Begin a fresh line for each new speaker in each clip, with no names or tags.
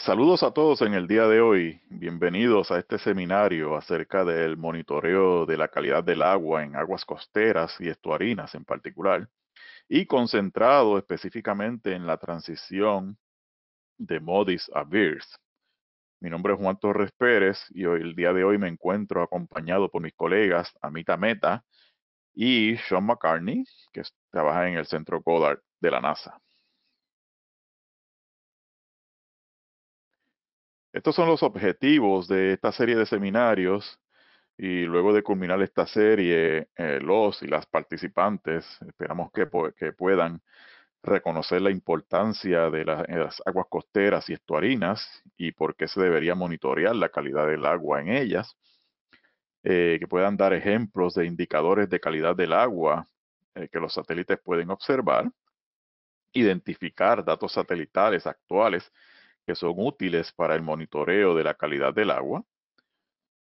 Saludos a todos en el día de hoy. Bienvenidos a este seminario acerca del monitoreo de la calidad del agua en aguas costeras y estuarinas en particular, y concentrado específicamente en la transición de modis a VIIRS. Mi nombre es Juan Torres Pérez y hoy, el día de hoy me encuentro acompañado por mis colegas Amita Meta y Sean McCartney, que trabaja en el Centro Goddard de la NASA. Estos son los objetivos de esta serie de seminarios y luego de culminar esta serie, eh, los y las participantes, esperamos que, puedan reconocer la importancia de las, aguas costeras y estuarinas y por qué se debería monitorear la calidad del agua en ellas, eh, que puedan dar ejemplos de indicadores de calidad del agua eh, que los satélites pueden observar, identificar datos satelitales actuales que son útiles para el monitoreo de la calidad del agua,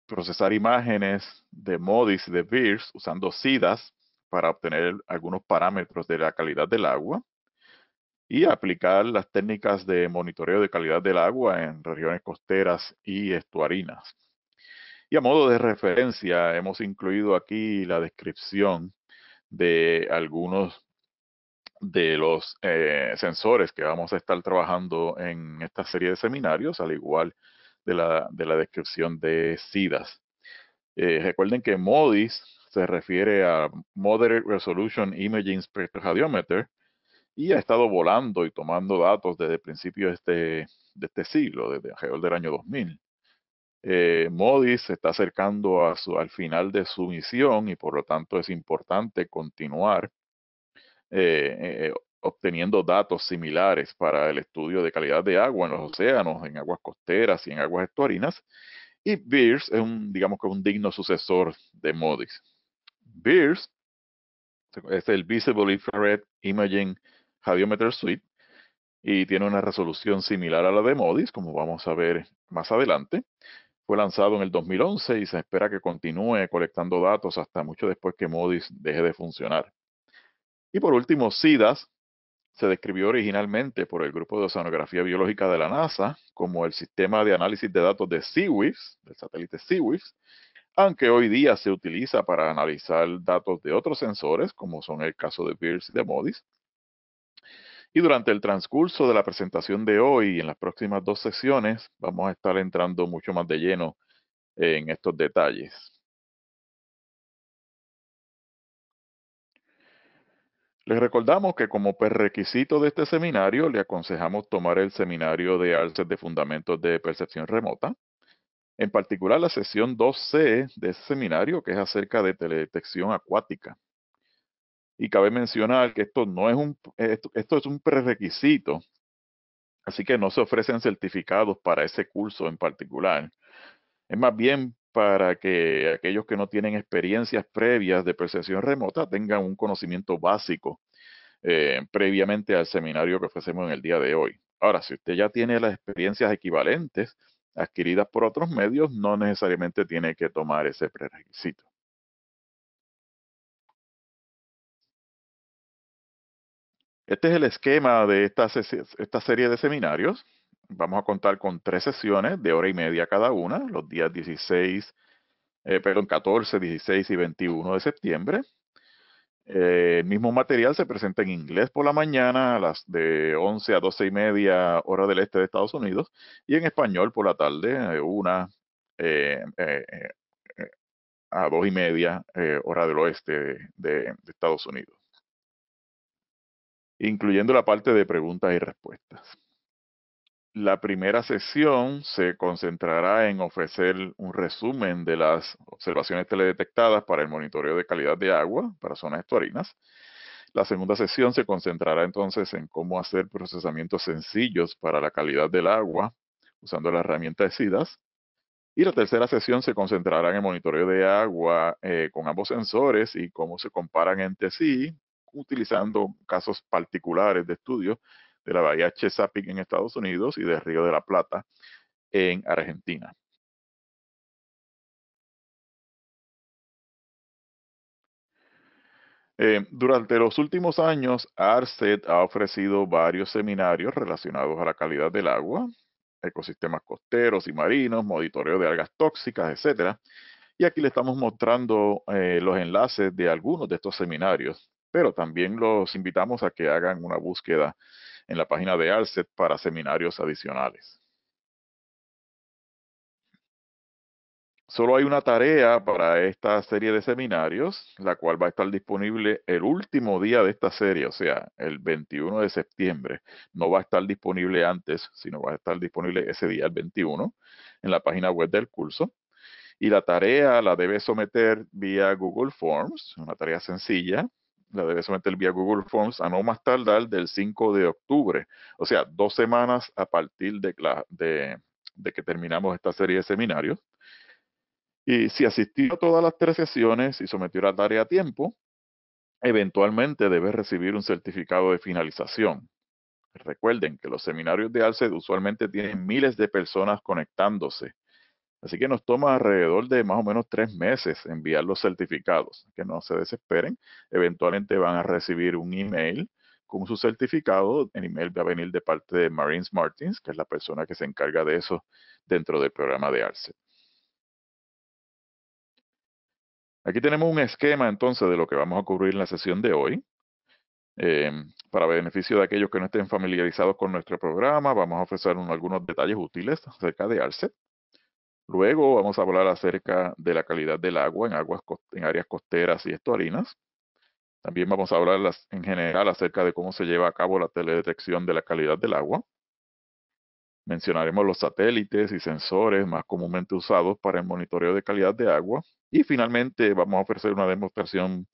procesar imágenes de MODIS de BIRS usando SIDAS para obtener algunos parámetros de la calidad del agua y aplicar las técnicas de monitoreo de calidad del agua en regiones costeras y estuarinas. Y a modo de referencia, hemos incluido aquí la descripción de algunos de los eh, sensores que vamos a estar trabajando en esta serie de seminarios, al igual de la, descripción de SIDAS. Eh, recuerden que MODIS se refiere a Moderate Resolution Imaging Spectroradiometer y ha estado volando y tomando datos desde principios de este, de este siglo, desde alrededor del año 2000. Eh, MODIS se está acercando al final de su misión y por lo tanto es importante continuar eh, eh, obteniendo datos similares para el estudio de calidad de agua en los océanos, en aguas costeras y en aguas estuarinas. Y BIRS es un, digamos que un digno sucesor de MODIS. BIRS es el Visible Infrared Imaging Radiometer Suite y tiene una resolución similar a la de MODIS, como vamos a ver más adelante. Fue lanzado en el 2011 y se espera que continúe colectando datos hasta mucho después que MODIS deje de funcionar. Y por último, SIDAS se describió originalmente por el Grupo de Oceanografía Biológica de la NASA como el sistema de análisis de datos de SeaWiFS, del satélite SeaWiFS, aunque hoy día se utiliza para analizar datos de otros sensores, como son el caso de Beers y de Modis. Y durante el transcurso de la presentación de hoy y en las próximas dos sesiones, vamos a estar entrando mucho más de lleno en estos detalles. Les recordamos que como requisito de este seminario le aconsejamos tomar el seminario de Arces de Fundamentos de Percepción Remota, en particular la sesión 2C de ese seminario que es acerca de teledetección acuática. Y cabe mencionar que esto no es un esto, esto es un prerequisito, así que no se ofrecen certificados para ese curso en particular. Es más bien para que aquellos que no tienen experiencias previas de percepción remota tengan un conocimiento básico eh, previamente al seminario que ofrecemos en el día de hoy. Ahora, si usted ya tiene las experiencias equivalentes adquiridas por otros medios, no necesariamente tiene que tomar ese
prerequisito.
Este es el esquema de esta, esta serie de seminarios vamos a contar con tres sesiones de hora y media cada una, los días 16, eh, perdón, 14, 16 y 21 de septiembre. Eh, el mismo material se presenta en inglés por la mañana a las de 11 a 12 y media hora del este de Estados Unidos y en español por la tarde, eh, una a dos y media hora del oeste de Estados Unidos, incluyendo la parte de preguntas y respuestas. La primera sesión se concentrará en ofrecer un resumen de las observaciones teledetectadas para el monitoreo de calidad de agua para zonas estuarinas. La segunda sesión se concentrará entonces en cómo hacer procesamientos sencillos para la calidad del agua usando la herramienta de SIDAS. Y la tercera sesión se concentrará en el monitoreo de agua eh, con ambos sensores y cómo se comparan entre sí utilizando casos particulares de estudio de la bahía Chesapeake en Estados Unidos y del río de la Plata en Argentina. Eh, durante los últimos años, ARCET ha ofrecido varios seminarios relacionados a la calidad del agua, ecosistemas costeros y marinos, monitoreo de algas tóxicas, etc. Y aquí le estamos mostrando eh, los enlaces de algunos de estos seminarios, pero también los invitamos a que hagan una búsqueda en la página de ARCET para seminarios adicionales. Solo hay una tarea para esta serie de seminarios, la cual va a estar disponible el último día de esta serie, o sea, el 21 de septiembre. No va a estar disponible antes, sino va a estar disponible ese día, el 21, en la página web del curso. Y la tarea la debe someter vía Google Forms, una tarea sencilla la debe someter vía Google Forms a no más tardar del 5 de octubre, o sea, dos semanas a partir de, que terminamos esta serie de seminarios. Y si asistió a todas las tres sesiones y sometió la tarea a tiempo, eventualmente debe recibir un certificado de finalización. Recuerden que los seminarios de ALCED usualmente tienen miles de personas conectándose Así que nos toma alrededor de más o menos tres meses enviar los certificados. Que no se desesperen. Eventualmente van a recibir un email con su certificado. El email va a venir de parte de Marines Martins, que es la persona que se encarga de eso dentro del programa de ARCE. Aquí tenemos un esquema entonces de lo que vamos a cubrir en la sesión de hoy. Em, para beneficio de aquellos que no estén familiarizados con nuestro programa, vamos a ofrecer algunos detalles útiles acerca de ARCE. Luego vamos a hablar acerca de la calidad del agua en, aguas, en áreas costeras y estuarinas. También vamos a hablar en general acerca de cómo se lleva a cabo la teledetección de la calidad del agua. Mencionaremos los satélites y sensores más comúnmente usados para el monitoreo de calidad de agua. Y finalmente vamos a ofrecer una demostración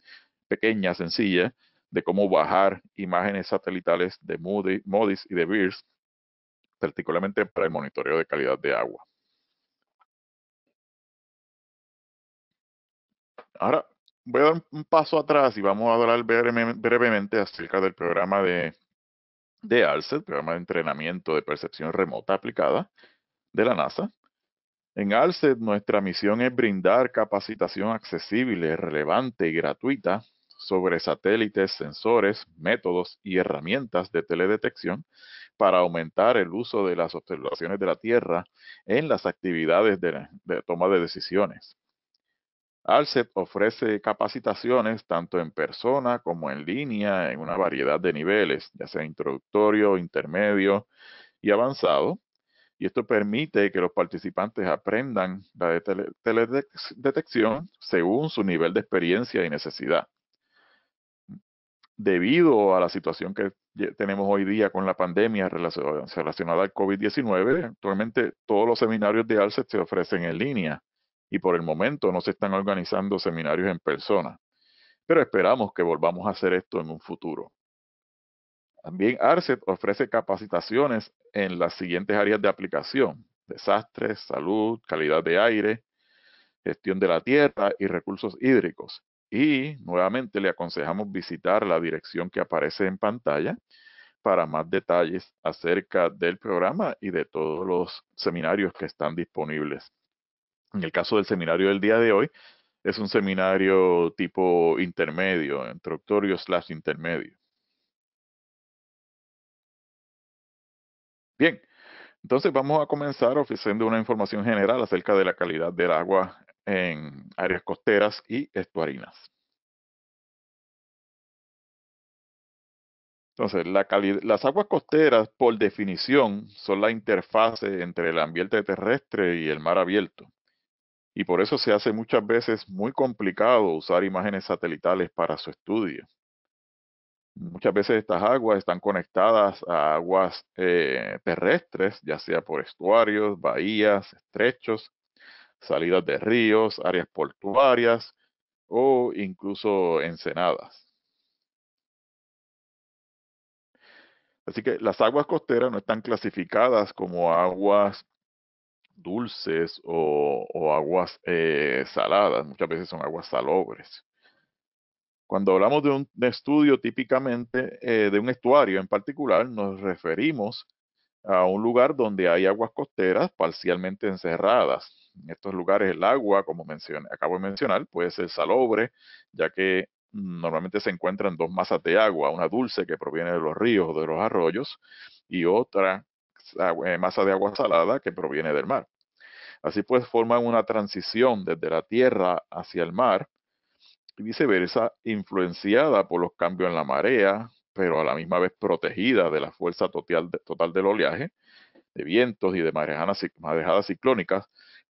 pequeña, sencilla, de cómo bajar imágenes satelitales de MODIS y de BIRS, particularmente para el monitoreo de calidad de agua. Ahora voy a dar un paso atrás y vamos a hablar brevemente acerca del programa de, de programa de entrenamiento de percepción remota aplicada de la NASA. En ALSET nuestra misión es brindar capacitación accesible, relevante y gratuita sobre satélites, sensores, métodos y herramientas de teledetección para aumentar el uso de las observaciones de la Tierra en las actividades de toma de decisiones. ALCEP ofrece capacitaciones tanto en persona como en línea en una variedad de niveles, ya sea introductorio, intermedio y avanzado. Y esto permite que los participantes aprendan la teledetección según su nivel de experiencia y necesidad. Debido a la situación que tenemos hoy día con la pandemia relacionada al COVID-19, actualmente todos los seminarios de ALCET se ofrecen en línea y por el momento no se están organizando seminarios en persona, pero esperamos que volvamos a hacer esto en un futuro. También ARCET ofrece capacitaciones en las siguientes áreas de aplicación, desastres, salud, calidad de aire, gestión de la tierra y recursos hídricos. Y nuevamente le aconsejamos visitar la dirección que aparece en pantalla para más detalles acerca del programa y de todos los seminarios que están disponibles. En el caso del seminario del día de hoy, es un seminario tipo intermedio, introductorio slash intermedio. Bien, entonces vamos a comenzar ofreciendo una información general acerca de la calidad del agua en áreas costeras y estuarinas. Entonces, las aguas costeras, por definición, son la interfase entre el ambiente terrestre y el mar abierto y por eso se hace muchas veces muy complicado usar imágenes satelitales para su estudio. Muchas veces estas aguas están conectadas a aguas eh, terrestres, ya sea por estuarios, bahías, estrechos, salidas de ríos, áreas portuarias o incluso ensenadas. Así que las aguas costeras no están clasificadas como aguas dulces o, aguas eh, saladas, muchas veces son aguas salobres. Cuando hablamos de un estudio, típicamente eh, de un estuario en particular, nos referimos a un lugar donde hay aguas costeras parcialmente encerradas. En estos lugares el agua, como mencioné, acabo de mencionar, puede ser salobre, ya que normalmente se encuentran dos masas de agua, una dulce que proviene de los ríos o de los arroyos y otra eh, masa de agua salada que proviene del mar. Así pues, forman una transición desde la tierra hacia el mar y viceversa, influenciada por los cambios en la marea, pero a la misma vez protegida de la fuerza total, del oleaje, de vientos y de marejadas ciclónicas,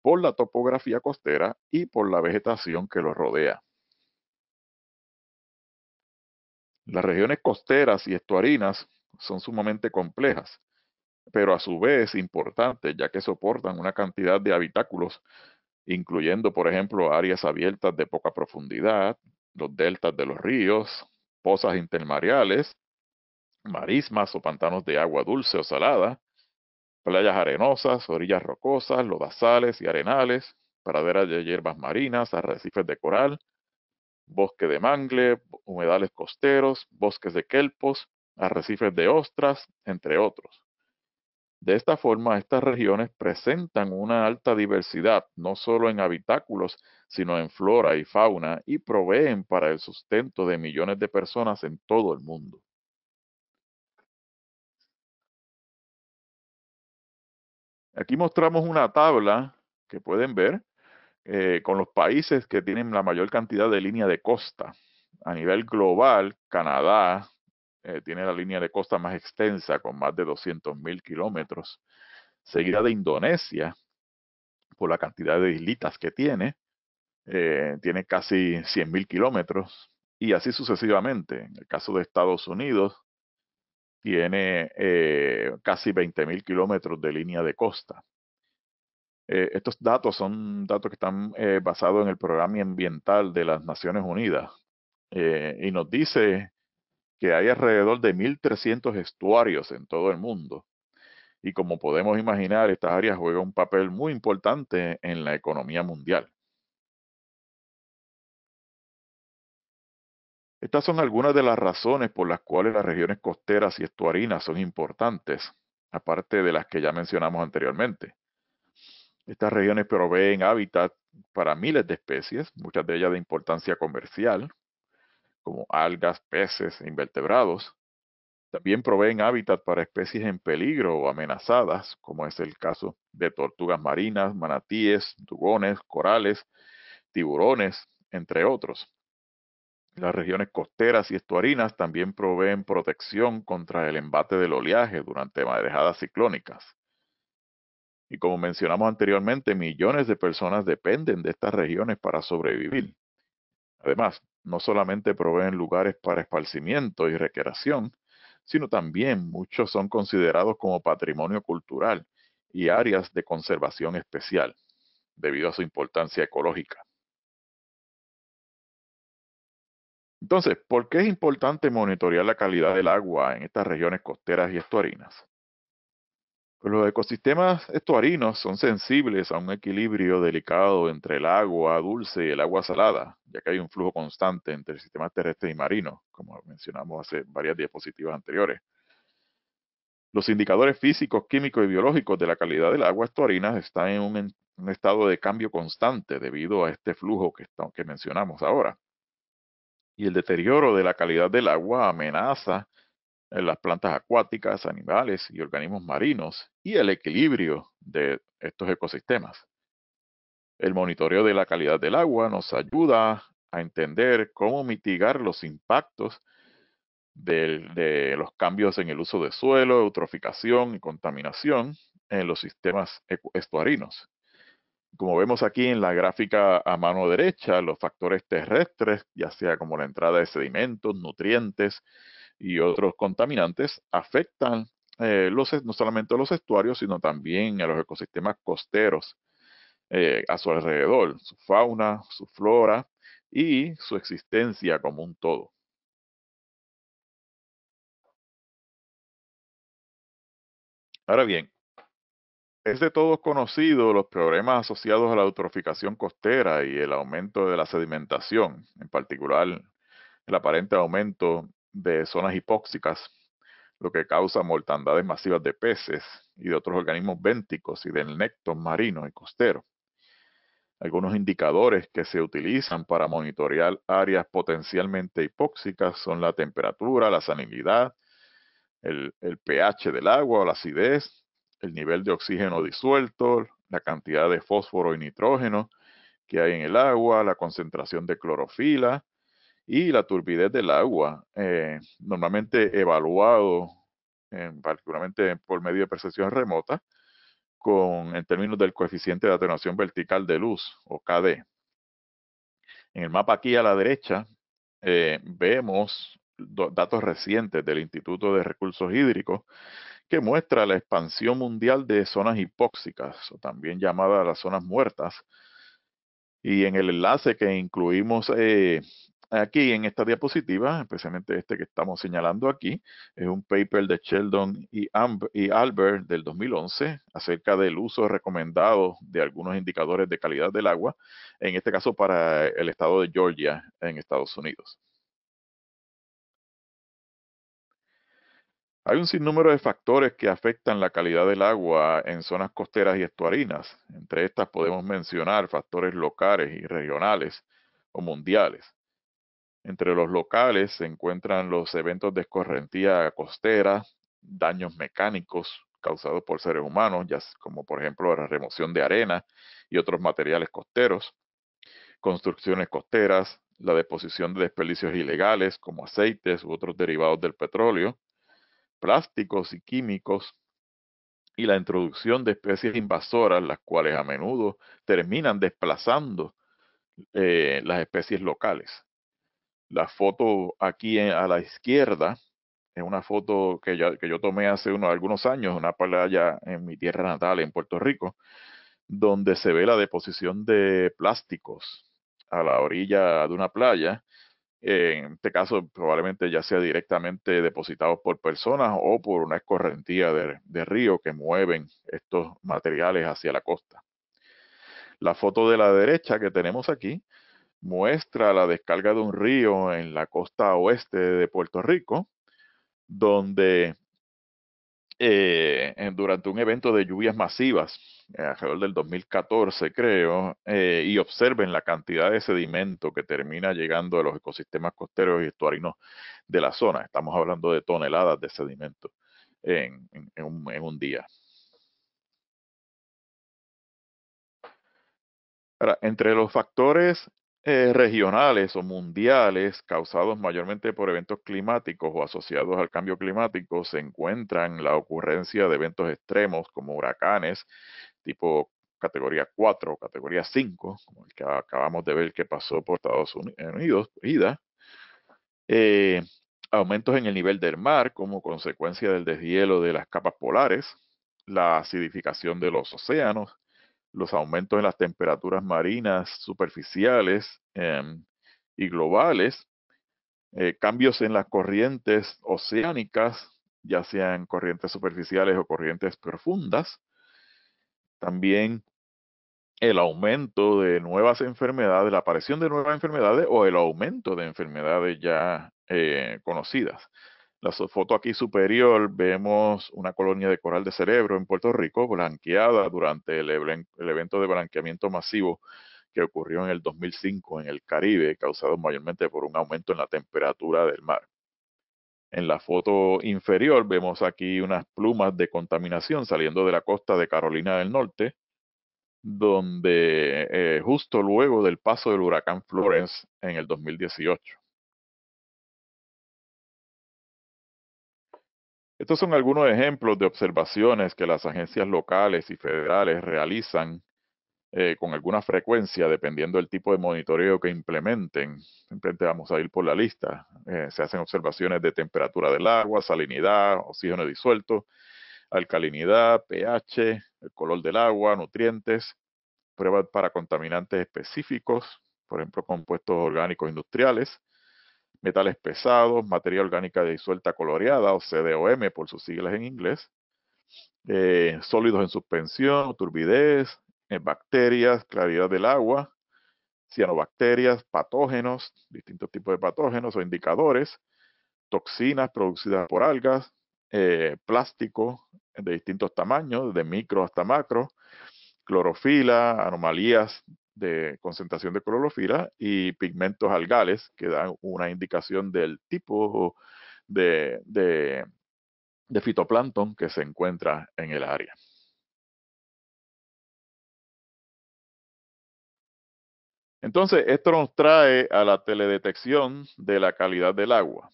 por la topografía costera y por la vegetación que los rodea. Las regiones costeras y estuarinas son sumamente complejas, pero a su vez importante ya que soportan una cantidad de habitáculos, incluyendo, por ejemplo, áreas abiertas de poca profundidad, los deltas de los ríos, pozas intermareales, marismas o pantanos de agua dulce o salada, playas arenosas, orillas rocosas, lodazales y arenales, praderas de hierbas marinas, arrecifes de coral, bosque de mangle, humedales costeros, bosques de kelpos, arrecifes de ostras, entre otros. De esta forma, estas regiones presentan una alta diversidad, no solo en habitáculos, sino en flora y fauna, y proveen para el sustento de millones de personas en todo el mundo. Aquí mostramos una tabla que pueden ver eh, con los países que tienen la mayor cantidad de línea de costa. A nivel global, Canadá, eh, tiene la línea de costa más extensa con más de 200.000 kilómetros, seguida de Indonesia por la cantidad de islitas que tiene, eh, tiene casi 100.000 kilómetros y así sucesivamente. En el caso de Estados Unidos, tiene eh, casi casi 20.000 kilómetros de línea de costa. estos datos son datos que están basados en el programa ambiental de las Naciones Unidas y nos dice que hay alrededor de 1.300 estuarios en todo el mundo. Y como podemos imaginar, estas áreas juegan un papel muy importante en la economía mundial. Estas son algunas de las razones por las cuales las regiones costeras y estuarinas son importantes, aparte de las que ya mencionamos anteriormente. Estas regiones proveen hábitat para miles de especies, muchas de ellas de importancia comercial, como algas, peces, e invertebrados. También proveen hábitat para especies en peligro o amenazadas, como es el caso de tortugas marinas, manatíes, dugones, corales, tiburones, entre otros. Las regiones costeras y estuarinas también proveen protección contra el embate del oleaje durante marejadas ciclónicas. Y como mencionamos anteriormente, millones de personas dependen de estas regiones para sobrevivir. Además, no solamente proveen lugares para esparcimiento y recreación, sino también muchos son considerados como patrimonio cultural y áreas de conservación especial, debido a su importancia ecológica. Entonces, ¿por qué es importante monitorear la calidad del agua en estas regiones costeras y estuarinas? Pues los ecosistemas estuarinos son sensibles a un equilibrio delicado entre el agua dulce y el agua salada, ya que hay un flujo constante entre el sistema terrestre y marino, como mencionamos hace varias diapositivas anteriores. Los indicadores físicos, químicos y biológicos de la calidad del agua estuarina están en un, estado de cambio constante debido a este flujo que mencionamos ahora. Y el deterioro de la calidad del agua amenaza en las plantas acuáticas, animales y organismos marinos y el equilibrio de estos ecosistemas. El monitoreo de la calidad del agua nos ayuda a entender cómo mitigar los impactos de, los cambios en el uso de suelo, eutroficación y contaminación en los sistemas estuarinos. Como vemos aquí en la gráfica a mano derecha, los factores terrestres, ya sea como la entrada de sedimentos, nutrientes, y otros contaminantes afectan eh, no solamente a los estuarios, sino también a los ecosistemas costeros eh, a su alrededor, su fauna, su flora y su existencia como un todo. Ahora bien, es de todos conocidos los problemas asociados a la eutroficación costera y el aumento de la sedimentación, en particular el aparente aumento de zonas hipóxicas, lo que causa mortandades masivas de peces y de otros organismos bénticos y del néctar marino y costero. Algunos indicadores que se utilizan para monitorear áreas potencialmente hipóxicas son la temperatura, la salinidad, el, el pH del agua o la acidez, el nivel de oxígeno disuelto, la cantidad de fósforo y nitrógeno que hay en el agua, la concentración de clorofila, y la turbidez del agua, eh, normalmente evaluado eh, particularmente por medio de percepción remota, con, en términos del coeficiente de atenuación vertical de luz, o KD. En el mapa aquí a la derecha eh, vemos datos recientes del Instituto de Recursos Hídricos que muestra la expansión mundial de zonas hipóxicas, o también llamadas las zonas muertas. Y en el enlace que incluimos aquí en esta diapositiva, especialmente este que estamos señalando aquí, es un paper de Sheldon y, Albert del 2011 acerca del uso recomendado de algunos indicadores de calidad del agua, en este caso para el estado de Georgia en Estados Unidos. Hay un sinnúmero de factores que afectan la calidad del agua en zonas costeras y estuarinas. Entre estas podemos mencionar factores locales y regionales o mundiales entre los locales se encuentran los eventos de escorrentía costera, daños mecánicos causados por seres humanos, ya como por ejemplo la remoción de arena y otros materiales costeros, construcciones costeras, la deposición de desperdicios ilegales como aceites u otros derivados del petróleo, plásticos y químicos, y la introducción de especies invasoras, las cuales a menudo terminan desplazando eh, las especies locales. La foto aquí eh, a la izquierda es una foto que, yo tomé hace unos, algunos años, una playa en mi tierra natal, en Puerto Rico, donde se ve la deposición de plásticos a la orilla de una playa. Eh, en este caso, probablemente ya sea directamente depositados por personas o por una escorrentía de, de río que mueven estos materiales hacia la costa. La foto de la derecha que tenemos aquí muestra la descarga de un río en la costa oeste de Puerto Rico, donde eh, durante un evento de lluvias masivas, eh, alrededor del 2014 creo, eh, y observen la cantidad de sedimento que termina llegando a los ecosistemas costeros y estuarinos de la zona. Estamos hablando de toneladas de sedimento en, un, un día. Ahora, entre los factores eh, regionales o mundiales causados mayormente por eventos climáticos o asociados al cambio climático se encuentran la ocurrencia de eventos extremos como huracanes tipo categoría 4 o categoría 5, como el que acabamos de ver que pasó por Estados eh, Unidos, eh, aumentos en el nivel del mar como consecuencia del deshielo de las capas polares, la acidificación de los océanos, los aumentos en las temperaturas marinas superficiales em, y globales, eh, cambios en las corrientes oceánicas, ya sean corrientes superficiales o corrientes profundas, también el aumento de nuevas enfermedades, la aparición de nuevas enfermedades o el aumento de enfermedades ya eh, conocidas. La foto aquí superior vemos una colonia de coral de cerebro en Puerto Rico blanqueada durante el, evento de blanqueamiento masivo que ocurrió en el 2005 en el Caribe, causado mayormente por un aumento en la temperatura del mar. En la foto inferior vemos aquí unas plumas de contaminación saliendo de la costa de Carolina del Norte, donde eh, justo luego del paso del huracán
Florence en el 2018.
Estos son algunos ejemplos de observaciones que las agencias locales y federales realizan eh, con alguna frecuencia, dependiendo del tipo de monitoreo que implementen. Simplemente vamos a ir por la lista. Eh, se hacen observaciones de temperatura del agua, salinidad, oxígeno disuelto, alcalinidad, pH, el color del agua, nutrientes, pruebas para contaminantes específicos, por ejemplo, compuestos orgánicos industriales, metales pesados, materia orgánica disuelta coloreada o CDOM por sus siglas en inglés, eh, sólidos en suspensión, turbidez, eh, bacterias, claridad del agua, cianobacterias, patógenos, distintos tipos de patógenos o indicadores, toxinas producidas por algas, eh, plástico de distintos tamaños, de micro hasta macro, clorofila, anomalías de concentración de clorofila y pigmentos algales que dan una indicación del tipo de, de, fitoplancton que se encuentra en el área.
Entonces, esto nos trae a la teledetección de la calidad del agua.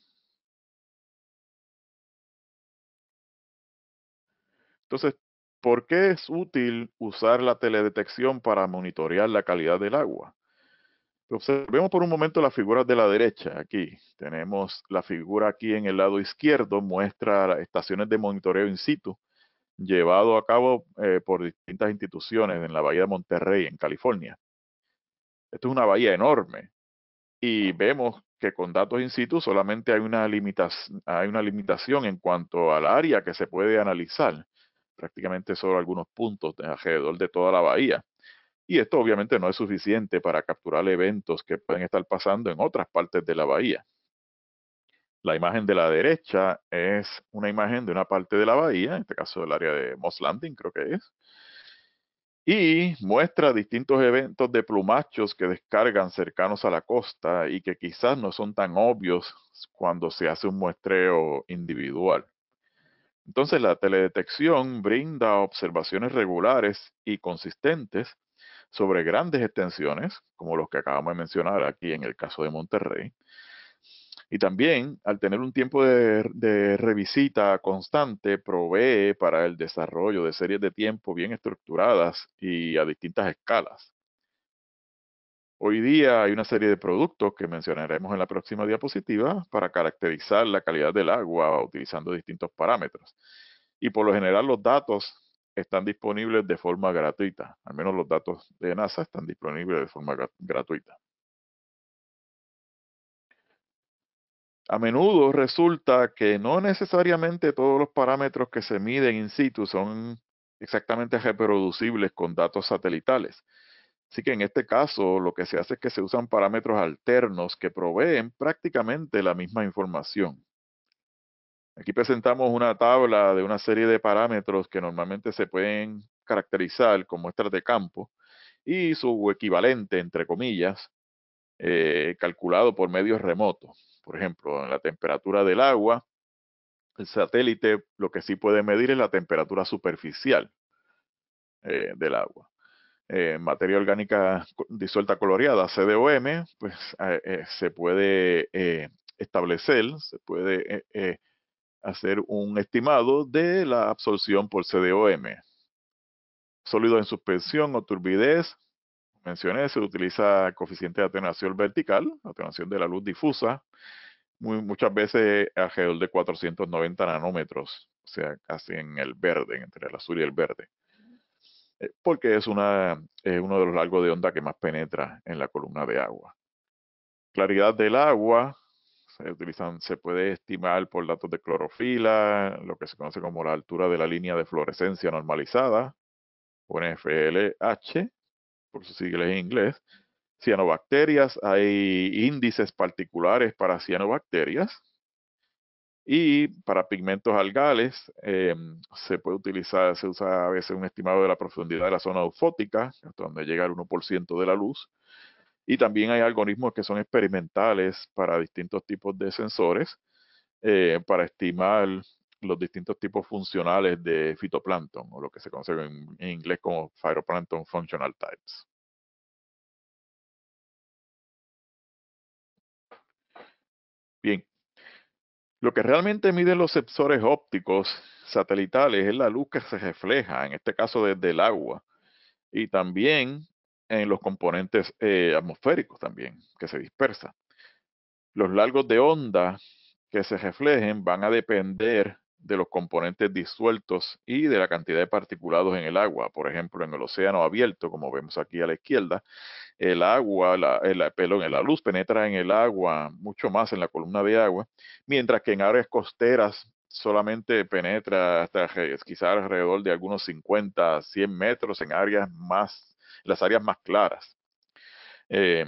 Entonces, ¿Por qué es útil usar la teledetección para monitorear la calidad del agua? Observemos por un momento las figuras de la derecha. Aquí tenemos la figura aquí en el lado izquierdo, muestra las estaciones de monitoreo in situ llevado a cabo eh, por distintas instituciones en la bahía de Monterrey, en California. Esto es una bahía enorme y vemos que con datos in situ solamente hay una, hay una limitación en cuanto al área que se puede analizar prácticamente solo algunos puntos alrededor de toda la bahía. Y esto obviamente no es suficiente para capturar eventos que pueden estar pasando en otras partes de la bahía. La imagen de la derecha es una imagen de una parte de la bahía, en este caso del área de Moss Landing creo que es, y muestra distintos eventos de plumachos que descargan cercanos a la costa y que quizás no son tan obvios cuando se hace un muestreo individual. Entonces, la teledetección brinda observaciones regulares y consistentes sobre grandes extensiones, como los que acabamos de mencionar aquí en el caso de Monterrey. Y también, al tener un tiempo de, de revisita constante, provee para el desarrollo de series de tiempo bien estructuradas y a distintas escalas. Hoy día hay una serie de productos que mencionaremos en la próxima diapositiva para caracterizar la calidad del agua utilizando distintos parámetros. Y por lo general los datos están disponibles de forma gratuita. Al menos los datos de NASA están disponibles de forma gratuita. A menudo resulta que no necesariamente todos los parámetros que se miden in situ son exactamente reproducibles con datos satelitales. Así que en este caso lo que se hace es que se usan parámetros alternos que proveen prácticamente la misma información. Aquí presentamos una tabla de una serie de parámetros que normalmente se pueden caracterizar como muestras de campo y su equivalente, entre comillas, eh, calculado por medios remotos. Por ejemplo, en la temperatura del agua, el satélite lo que sí puede medir es la temperatura superficial eh, del agua. Eh, materia orgánica disuelta coloreada, CDOM, pues eh, eh, se puede establecer, se puede hacer un estimado de la absorción por CDOM. Sólidos en suspensión o turbidez, mencioné, se utiliza coeficiente de atenuación vertical, atenuación de la luz difusa, muchas veces alrededor de 490 nanómetros, o sea, casi en el verde, entre el azul y el verde. Eh, porque es, una, es uno de los largos de onda que más penetra en la columna de agua. Claridad del agua, se, puede estimar por datos de clorofila, lo que se conoce como la altura de la línea de fluorescencia normalizada, o NFLH, por sus siglas en inglés. Cianobacterias, hay índices particulares para cianobacterias, y para pigmentos algales em, se puede utilizar, se usa a veces un estimado de la profundidad de la zona eufótica, hasta donde llega el 1% de la luz. Y también hay algoritmos que son experimentales para distintos tipos de sensores, eh, para estimar los distintos tipos funcionales de fitoplancton, o lo que se conoce en, inglés como phytoplankton functional types. Bien, lo que realmente miden los sensores ópticos satelitales es la luz que se refleja, en este caso desde el agua, y también en los componentes eh, atmosféricos también, que se dispersa. Los largos de onda que se reflejen van a depender de los componentes disueltos y de la cantidad de particulados en el agua. Por ejemplo, en el océano abierto, como vemos aquí a la izquierda, el agua, la, pelo en la luz penetra en el agua mucho más en la columna de agua, mientras que en áreas costeras solamente penetra hasta quizás alrededor de algunos 50, 100 metros en áreas más, las áreas más claras. Eh,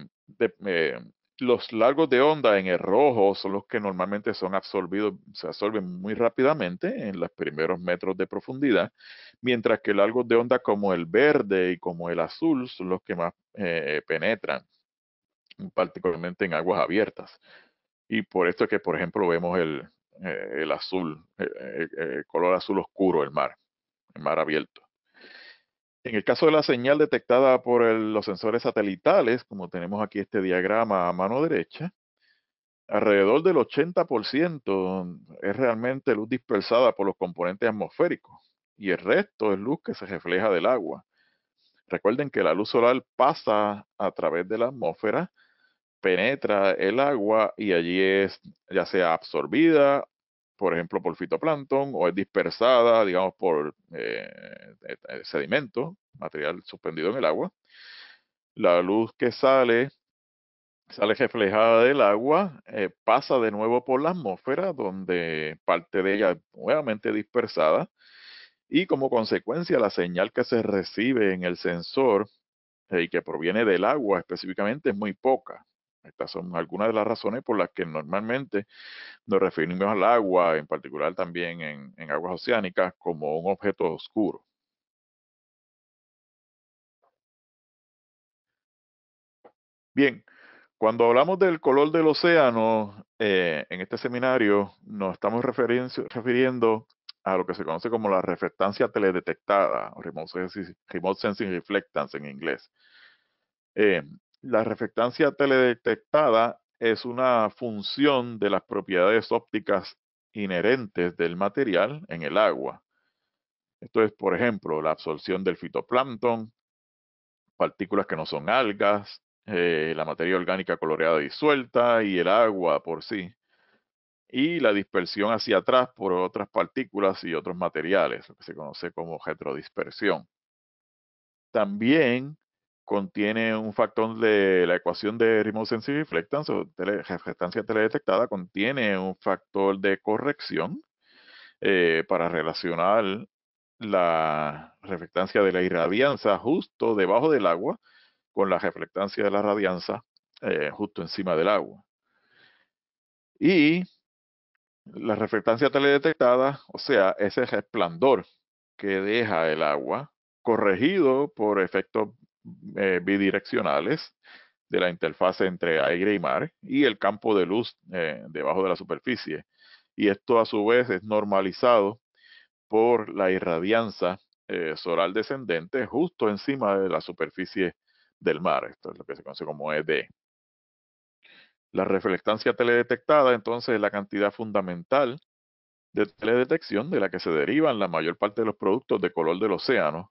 eh, los largos de onda en el rojo son los que normalmente son absorbidos, se absorben muy rápidamente en los primeros metros de profundidad, mientras que largos de onda como el verde y como el azul son los que más eh, penetran, particularmente en aguas abiertas. Y por esto es que, por ejemplo, vemos el, eh, azul, eh, el color azul oscuro, el mar, el mar abierto. En el caso de la señal detectada por los sensores satelitales, como tenemos aquí este diagrama a mano derecha, alrededor del 80% es realmente luz dispersada por los componentes atmosféricos y el resto es luz que se refleja del agua. Recuerden que la luz solar pasa a través de la atmósfera, penetra el agua y allí es ya sea absorbida por ejemplo, por fitoplancton o es dispersada, digamos, por eh, eh, sedimento, material suspendido en el agua. La luz que sale, sale reflejada del agua, eh, pasa de nuevo por la atmósfera, donde parte de ella es nuevamente dispersada, y como consecuencia la señal que se recibe en el sensor y que proviene del agua específicamente es muy poca. Estas son algunas de las razones por las que normalmente nos referimos al agua, en particular también en, aguas oceánicas, como un objeto oscuro. Bien, cuando hablamos del color del océano, eh, en este seminario nos estamos refiriendo a lo que se conoce como la reflectancia teledetectada, o remote sensing reflectance en inglés. Eh, la reflectancia teledetectada es una función de las propiedades ópticas inherentes del material en el agua. Esto es, por ejemplo, la absorción del fitoplancton, partículas que no son algas, eh, la materia orgánica coloreada disuelta y el agua por sí, y la dispersión hacia atrás por otras partículas y otros materiales, lo que se conoce como heterodispersión. También contiene un factor de la ecuación de remote sensitive reflectance o reflectancia teledetectada, contiene un factor de corrección eh, para relacionar la reflectancia de la irradianza justo debajo del agua con la reflectancia de la radianza eh, justo encima del agua. Y la reflectancia teledetectada, o sea, ese resplandor que deja el agua, corregido por efectos eh, bidireccionales de la interfase entre aire y mar y el campo de luz eh, debajo de la superficie. Y esto a su vez es normalizado por la irradianza eh, solar descendente justo encima de la superficie del mar. Esto es lo que se conoce como ED. La reflectancia teledetectada entonces es la cantidad fundamental de teledetección de la que se derivan la mayor parte de los productos de color del océano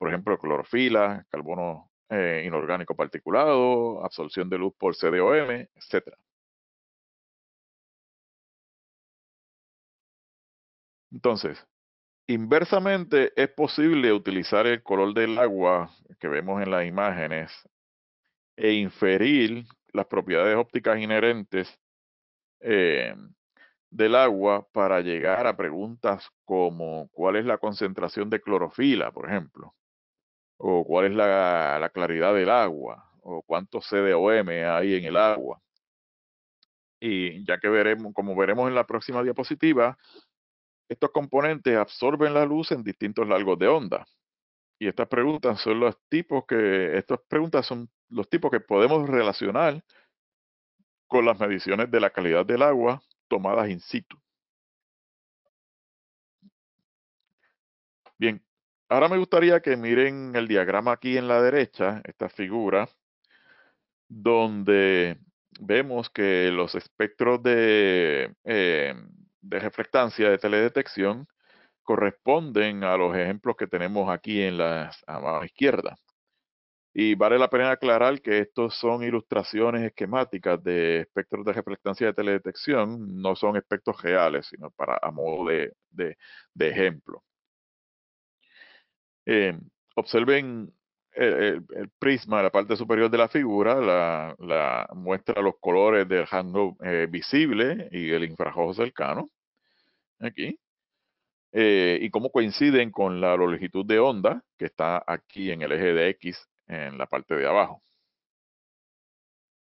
por ejemplo, clorofila, carbono eh, inorgánico particulado, absorción de luz por CDOM, etc. Entonces, inversamente es posible utilizar el color del agua que vemos en las imágenes e inferir las propiedades ópticas inherentes eh, del agua para llegar a preguntas como cuál es la concentración de clorofila, por ejemplo, o cuál es la, claridad del agua, o cuánto CDOM hay en el agua. Y ya que veremos, como veremos en la próxima diapositiva, estos componentes absorben la luz en distintos largos de onda. Y estas preguntas son los tipos que, estas preguntas son los tipos que podemos relacionar con las mediciones de la calidad del agua tomadas in situ. Bien, Ahora me gustaría que miren el diagrama aquí en la derecha, esta figura, donde vemos que los espectros de, eh, reflectancia de teledetección corresponden a los ejemplos que tenemos aquí en la mano izquierda. Y vale la pena aclarar que estos son ilustraciones esquemáticas de espectros de reflectancia de teledetección, no son espectros reales, sino para a modo de ejemplo. Eh, observen el, prisma en prisma, la parte superior de la figura, la, muestra los colores del handle eh, visible y el infrarrojo cercano, aquí, eh, y cómo coinciden con la longitud de onda que está aquí en el eje de X en la parte de abajo.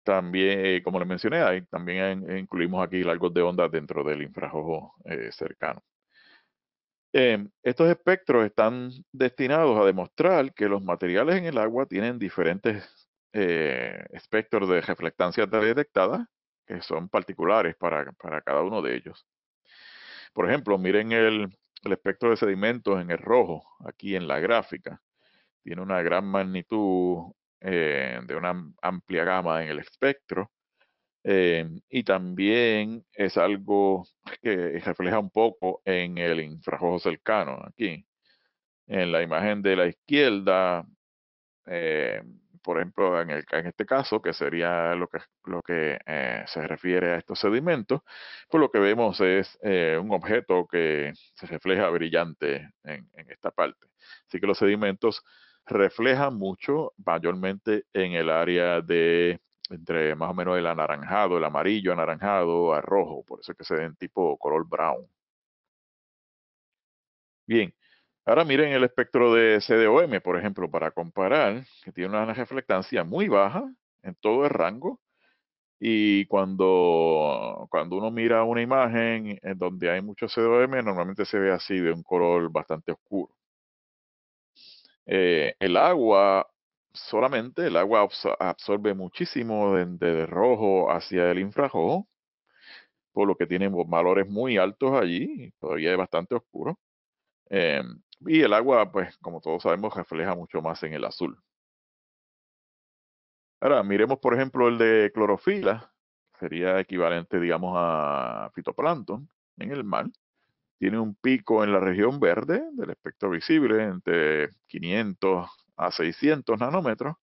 También, como les mencioné, ahí también incluimos aquí largos de onda dentro del infrajojo cercano. Em, estos espectros están destinados a demostrar que los materiales en el agua tienen diferentes eh, espectros de reflectancia detectada que son particulares para, cada uno de ellos. Por ejemplo, miren el, espectro de sedimentos en el rojo, aquí en la gráfica. Tiene una gran magnitud eh, de una amplia gama en el espectro Em, y también es algo que refleja un poco en el infrarrojo cercano, aquí. En la imagen de la izquierda, eh, por ejemplo, en, el, en, este caso, que sería lo que, lo que eh, se refiere a estos sedimentos, pues lo que vemos es eh, un objeto que se refleja brillante en, en esta parte. Así que los sedimentos reflejan mucho, mayormente en el área de entre más o menos el anaranjado, el amarillo anaranjado a rojo, por eso es que se den tipo color brown. Bien, ahora miren el espectro de CDOM, por ejemplo, para comparar, que tiene una reflectancia muy baja en todo el rango, y cuando, cuando uno mira una imagen en donde hay mucho CDOM, normalmente se ve así de un color bastante oscuro. Eh, el agua solamente el agua absorbe muchísimo desde de rojo hacia el infrarrojo, por lo que tiene valores muy altos allí, todavía es bastante oscuro. Eh, y el agua, pues como todos sabemos, refleja mucho más en el azul. Ahora, miremos por ejemplo el de clorofila, sería equivalente, digamos, a fitoplancton en el mar. Tiene un pico en la región verde del espectro visible entre 500 a 600 nanómetros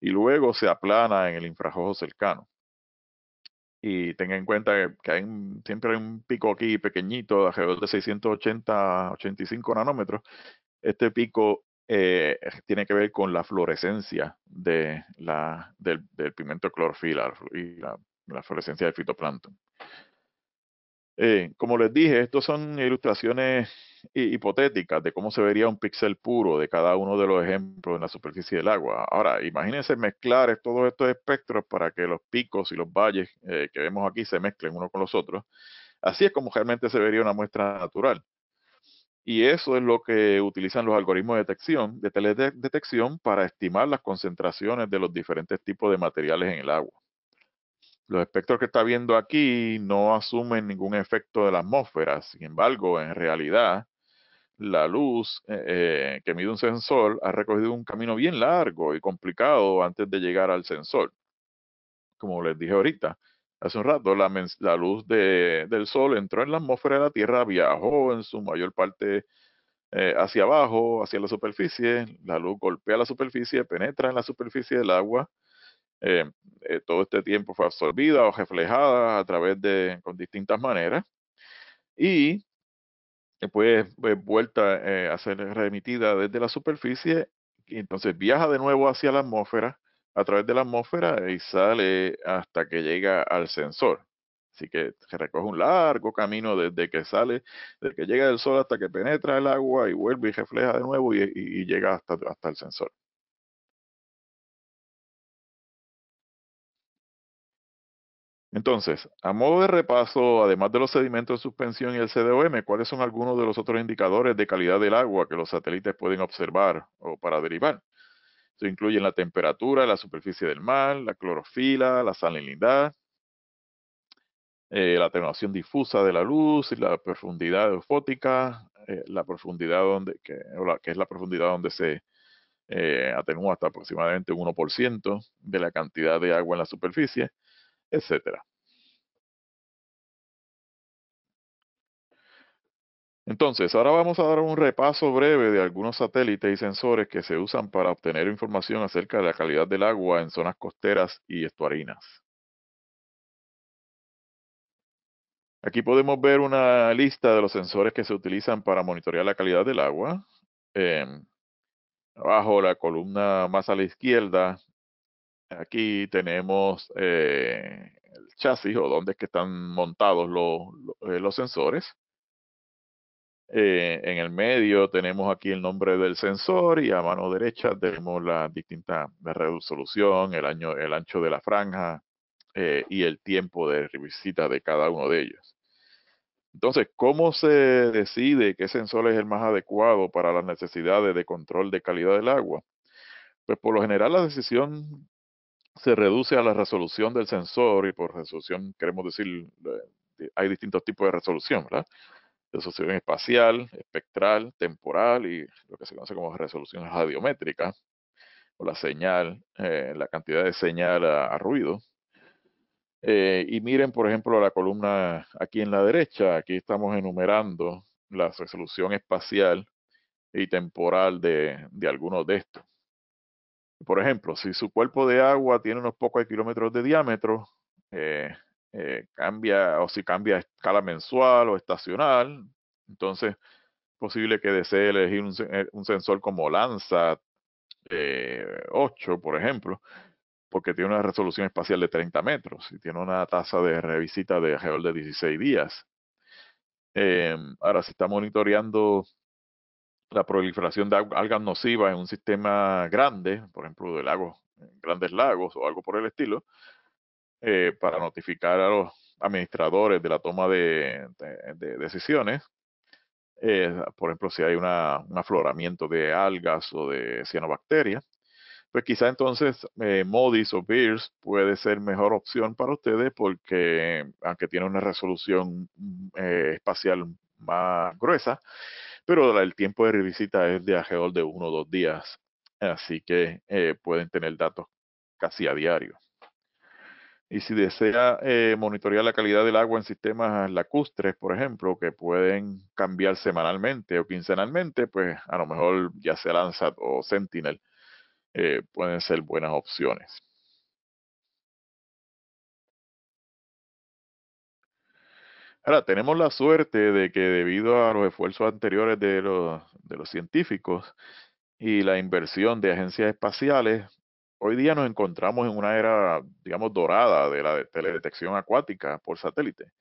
y luego se aplana en el infrarrojo cercano. Y tenga en cuenta que, hay siempre hay un pico aquí pequeñito, alrededor de 680-85 nanómetros. Este pico eh, tiene que ver con la fluorescencia de la, del, del pigmento clorofila y la, la fluorescencia del fitoplancton. Eh, como les dije, estos son ilustraciones hipotéticas de cómo se vería un píxel puro de cada uno de los ejemplos en la superficie del agua. Ahora, imagínense mezclar todos estos espectros para que los picos y los valles eh, que vemos aquí se mezclen uno con los otros. Así es como realmente se vería una muestra natural. Y eso es lo que utilizan los algoritmos de detección, de teledetección, para estimar las concentraciones de los diferentes tipos de materiales en el agua. Los espectros que está viendo aquí no asumen ningún efecto de la atmósfera. Sin embargo, en realidad, la luz eh, eh, que mide un sensor ha recogido un camino bien largo y complicado antes de llegar al sensor. Como les dije ahorita, hace un rato, la, luz del Sol entró en la atmósfera de la Tierra, viajó en su mayor parte eh, hacia abajo, hacia la superficie, la luz golpea la superficie, penetra en la superficie del agua, eh, eh, todo este tiempo fue absorbida o reflejada a través de, con distintas maneras, y después eh, pues, vuelta a ser remitida desde la superficie, y entonces viaja de nuevo hacia la atmósfera, a través de la atmósfera y sale hasta que llega al sensor. Así que se recoge un largo camino desde que sale, desde que llega el sol hasta que penetra el agua y vuelve y refleja de nuevo y, y llega hasta, hasta el sensor. Entonces, a modo de repaso, además de los sedimentos de suspensión y el CDOM, ¿cuáles son algunos de los otros indicadores de calidad del agua que los satélites pueden observar o para derivar? Se incluyen la temperatura, la superficie del mar, la clorofila, la salinidad, eh, la atenuación difusa de la luz, y la profundidad eufótica, eh, la profundidad donde, que, es la profundidad donde se eh, atenúa hasta aproximadamente 1% de la cantidad de agua en la superficie, etc. Entonces, ahora vamos a dar un repaso breve de algunos satélites y sensores que se usan para obtener información acerca de la calidad del agua en zonas costeras y estuarinas. Aquí podemos ver una lista de los sensores que se utilizan para monitorear la calidad del agua. Em, abajo, la columna más a la izquierda, Aquí tenemos eh, el chasis o dónde es que están montados los, eh, los, sensores. Eh, en el medio tenemos aquí el nombre del sensor y a mano derecha tenemos la distinta resolución, el, ancho de la franja y el tiempo de visita de cada uno de ellos. Entonces, ¿cómo se decide qué sensor es el más adecuado para las necesidades de control de calidad del agua? Pues por lo general la decisión se reduce a la resolución del sensor y por resolución queremos decir, eh, hay distintos tipos de resolución, ¿verdad? Resolución espacial, espectral, temporal y lo que se conoce como resolución radiométrica o la señal, eh, la cantidad de señal a, ruido. Eh, y miren, por ejemplo, la columna aquí en la derecha, aquí estamos enumerando la resolución espacial y temporal de, de algunos de estos. Por ejemplo, si su cuerpo de agua tiene unos pocos kilómetros de diámetro, eh, eh, cambia o si cambia escala mensual o estacional, entonces es posible que desee elegir un, eh, sensor como Lanza 8, por ejemplo, porque tiene una resolución espacial de 30 metros y tiene una tasa de revisita de alrededor de 16 días. Em, ahora, si está monitoreando la proliferación de algas nocivas en un sistema grande, por ejemplo, de lagos, eh, grandes lagos o algo por el estilo, eh, para notificar a los administradores de la toma de, decisiones. Eh, por ejemplo, si hay un afloramiento de algas o de cianobacterias, pues quizá entonces Modis o BIRS puede ser mejor opción para ustedes porque aunque tiene una resolución mm, espacial más gruesa, pero el tiempo de revisita es de alrededor de uno o dos días, así que eh, pueden tener datos casi a diario. Y si desea eh, monitorear la calidad del agua en sistemas lacustres, por ejemplo, que pueden cambiar semanalmente o quincenalmente, pues a lo mejor ya sea Landsat o Sentinel eh, pueden ser buenas opciones. Ahora, tenemos la suerte de que debido a los esfuerzos anteriores de los, científicos y la inversión de agencias espaciales, hoy día nos encontramos en una era, digamos, dorada de la teledetección acuática por satélite.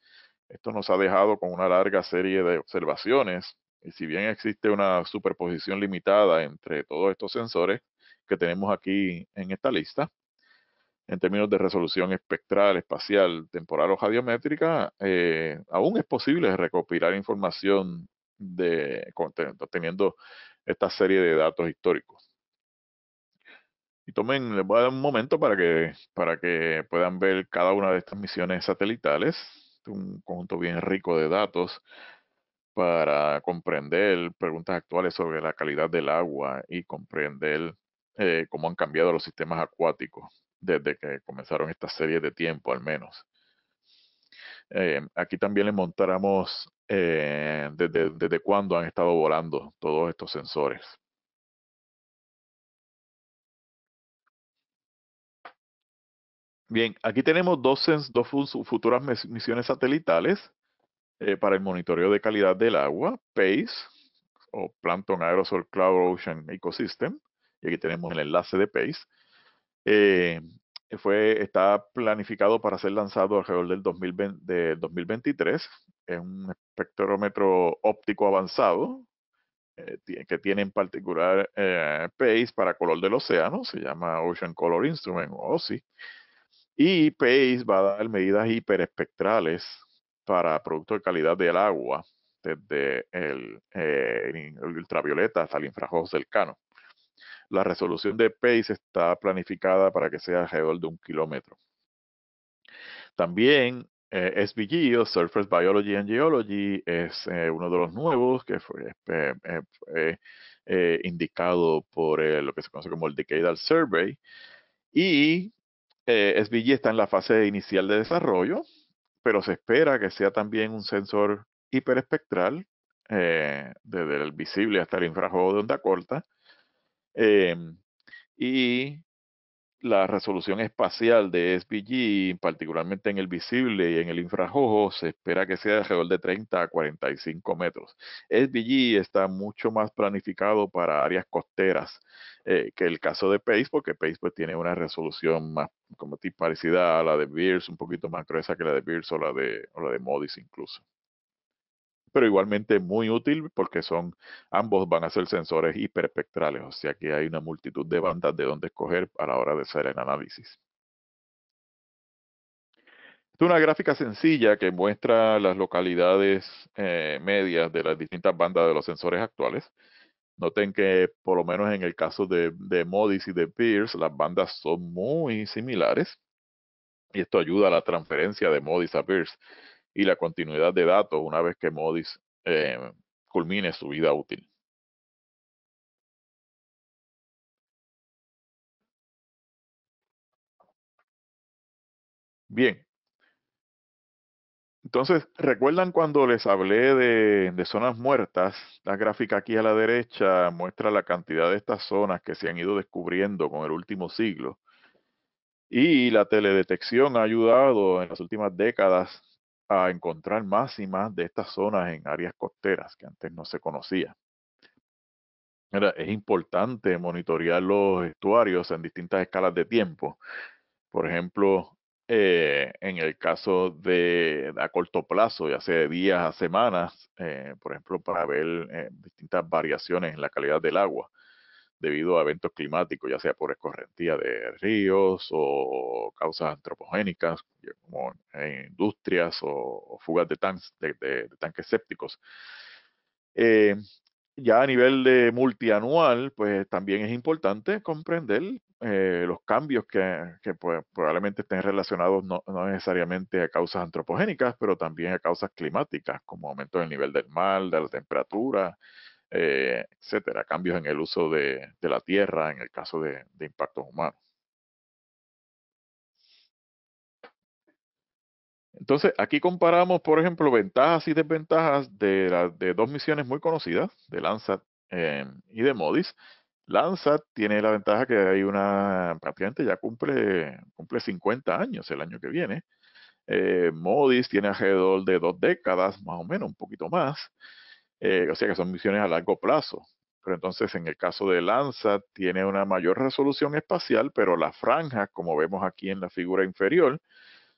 Esto nos ha dejado con una larga serie de observaciones y si bien existe una superposición limitada entre todos estos sensores que tenemos aquí en esta lista, en términos de resolución espectral, espacial, temporal o radiométrica, eh, aún es posible recopilar información de, teniendo esta serie de datos históricos. Y tomen, les voy a dar un momento para que, para que puedan ver cada una de estas misiones satelitales, un conjunto bien rico de datos para comprender preguntas actuales sobre la calidad del agua y comprender eh, cómo han cambiado los sistemas acuáticos desde que comenzaron estas series de tiempo al menos. Eh, aquí también les montáramos eh, desde, cuándo han estado volando todos estos sensores. Bien, aquí tenemos dos, dos futuras misiones satelitales eh, para el monitoreo de calidad del agua, PACE, o Plankton Aerosol Cloud Ocean Ecosystem, y aquí tenemos el enlace de PACE. Eh, fue, está planificado para ser lanzado alrededor del 2023. Es un espectrómetro óptico avanzado eh, que tiene en particular eh, PACE para color del océano, se llama Ocean Color Instrument o OSI. Y PACE va a dar medidas hiperespectrales para productos de calidad del agua, desde el, ultravioleta hasta el infrarrojo cercano. La resolución de Pace está planificada para que sea alrededor de un kilómetro. También eh, SBG Surface Biology and Geology es eh, uno de los nuevos que fue eh, indicado por lo que se conoce como el Decadal Survey. Y SBG está en la fase inicial de desarrollo, pero se espera que sea también un sensor hiperespectral, desde el visible hasta el infrarrojo de onda corta, Em, y la resolución espacial de SBG, particularmente en el visible y en el infrarrojo, se espera que sea alrededor de 30 a 45 metros. SBG está mucho más planificado para áreas costeras eh, que el caso de PACE, porque PACE pues, tiene una resolución más como parecida a la de Beers, un poquito más gruesa que la de Beers o la de, o la de Modis incluso pero igualmente muy útil porque son ambos van a ser sensores hiperespectrales, o sea que hay una multitud de bandas de donde escoger a la hora de hacer el análisis. Esta es una gráfica sencilla que muestra las localidades eh, medias de las distintas bandas de los sensores actuales. Noten que por lo menos en el caso de, Modis y de Pirs las bandas son muy similares y esto ayuda a la transferencia de Modis a Pirs y la continuidad de datos una vez que Modis eh,
culmine su vida útil. Bien.
Entonces, ¿recuerdan cuando les hablé de, de, zonas muertas? La gráfica aquí a la derecha muestra la cantidad de estas zonas que se han ido descubriendo con el último siglo. Y la teledetección ha ayudado en las últimas décadas encontrar más y más de estas zonas en áreas costeras que antes no se conocía. es importante monitorear los estuarios en distintas escalas de tiempo. Por ejemplo, eh, en el caso de a corto plazo, ya sea de días a semanas, eh, por ejemplo, para ver eh, distintas variaciones en la calidad del agua debido a eventos climáticos, ya sea por escorrentía de ríos o causas antropogénicas, como industrias o, fugas de, de, tanques sépticos. Eh, ya a nivel de multianual, pues también es importante comprender eh, los cambios que, pues, probablemente estén relacionados no, no, necesariamente a causas antropogénicas, pero también a causas climáticas, como aumento del nivel del mar, de la temperatura, eh, etcétera, cambios en el uso de, la tierra en el caso de, impactos humanos. Entonces, aquí comparamos, por ejemplo, ventajas y desventajas de, de dos misiones muy conocidas, de Landsat eh, y de MODIS. Landsat tiene la ventaja que hay una, prácticamente ya cumple, cumple 50 años el año que viene. Eh, MODIS tiene alrededor de dos décadas, más o menos, un poquito más. Eh, o sea que son misiones a largo plazo. Pero entonces en el caso de Lanza tiene una mayor resolución espacial, pero las franjas, como vemos aquí en la figura inferior,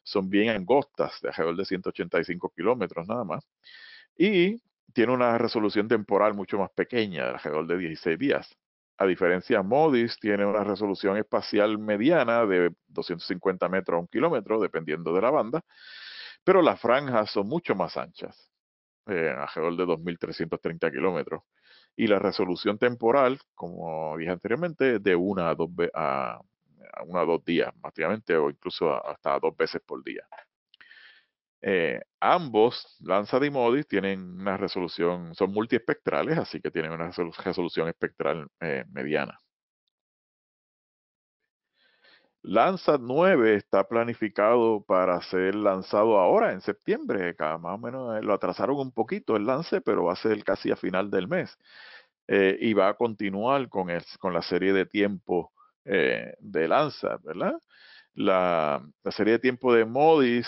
son bien angostas, de alrededor de 185 kilómetros nada más. Y tiene una resolución temporal mucho más pequeña, de alrededor de 16 días. A diferencia, de MODIS tiene una resolución espacial mediana de 250 metros a un kilómetro, dependiendo de la banda, pero las franjas son mucho más anchas eh, alrededor de 2.330 kilómetros. Y la resolución temporal, como dije anteriormente, de una a dos, a, una dos días, básicamente o incluso hasta dos veces por día. Eh, ambos, Lanza y Modis, tienen una resolución, son multiespectrales, así que tienen una resolución espectral eh, mediana. Landsat 9 está planificado para ser lanzado ahora en septiembre, más o menos eh, lo atrasaron un poquito el lance, pero va a ser casi a final del mes. Eh, y va a continuar con, el, con la serie de tiempo eh, de Landsat, ¿verdad? La, la, serie de tiempo de Modis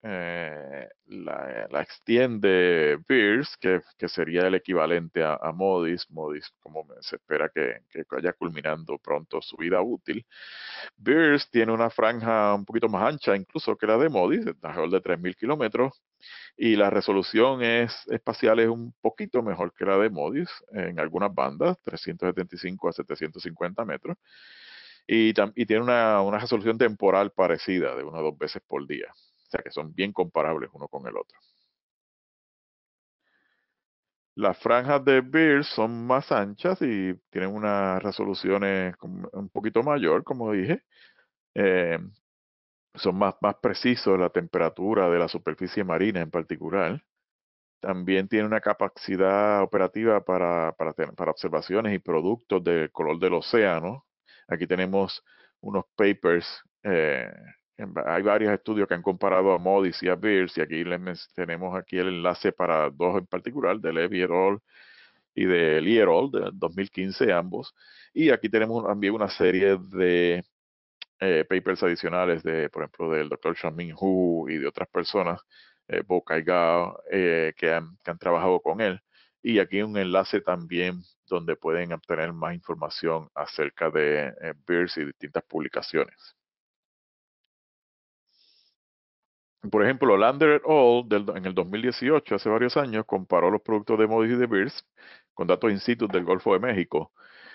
eh, la, extiende Pierce, que, sería el equivalente a, Modis. Modis, como se espera que, vaya culminando pronto su vida útil. Pierce tiene una franja un poquito más ancha, incluso que la de Modis, alrededor de 3.000 kilómetros. Y la resolución es, espacial es un poquito mejor que la de Modis en algunas bandas, 375 a 750 metros. Y, tiene una, una resolución temporal parecida, de una o dos veces por día. O sea que son bien comparables uno con el otro. Las franjas de Beer son más anchas y tienen unas resoluciones un poquito mayor, como dije. Eh, son más, más precisos la temperatura de la superficie marina en particular. También tiene una capacidad operativa para, para, para observaciones y productos del color del océano. Aquí tenemos unos papers eh, hay varios estudios que han comparado a Modis y a Beers, y aquí les tenemos aquí el enlace para dos en particular, de Levy et y de Lee de 2015 ambos. Y aquí tenemos también una serie de eh, papers adicionales, de, por ejemplo, del doctor Xiaoming Hu y de otras personas, Boca eh, Bo Gao, eh, que, han, trabajado con él. Y aquí un enlace también donde pueden obtener más información acerca de Beers y distintas publicaciones. Por ejemplo, Lander et al. en el 2018, hace varios años, comparó los productos de Modis y de Beers con datos in situ del Golfo de México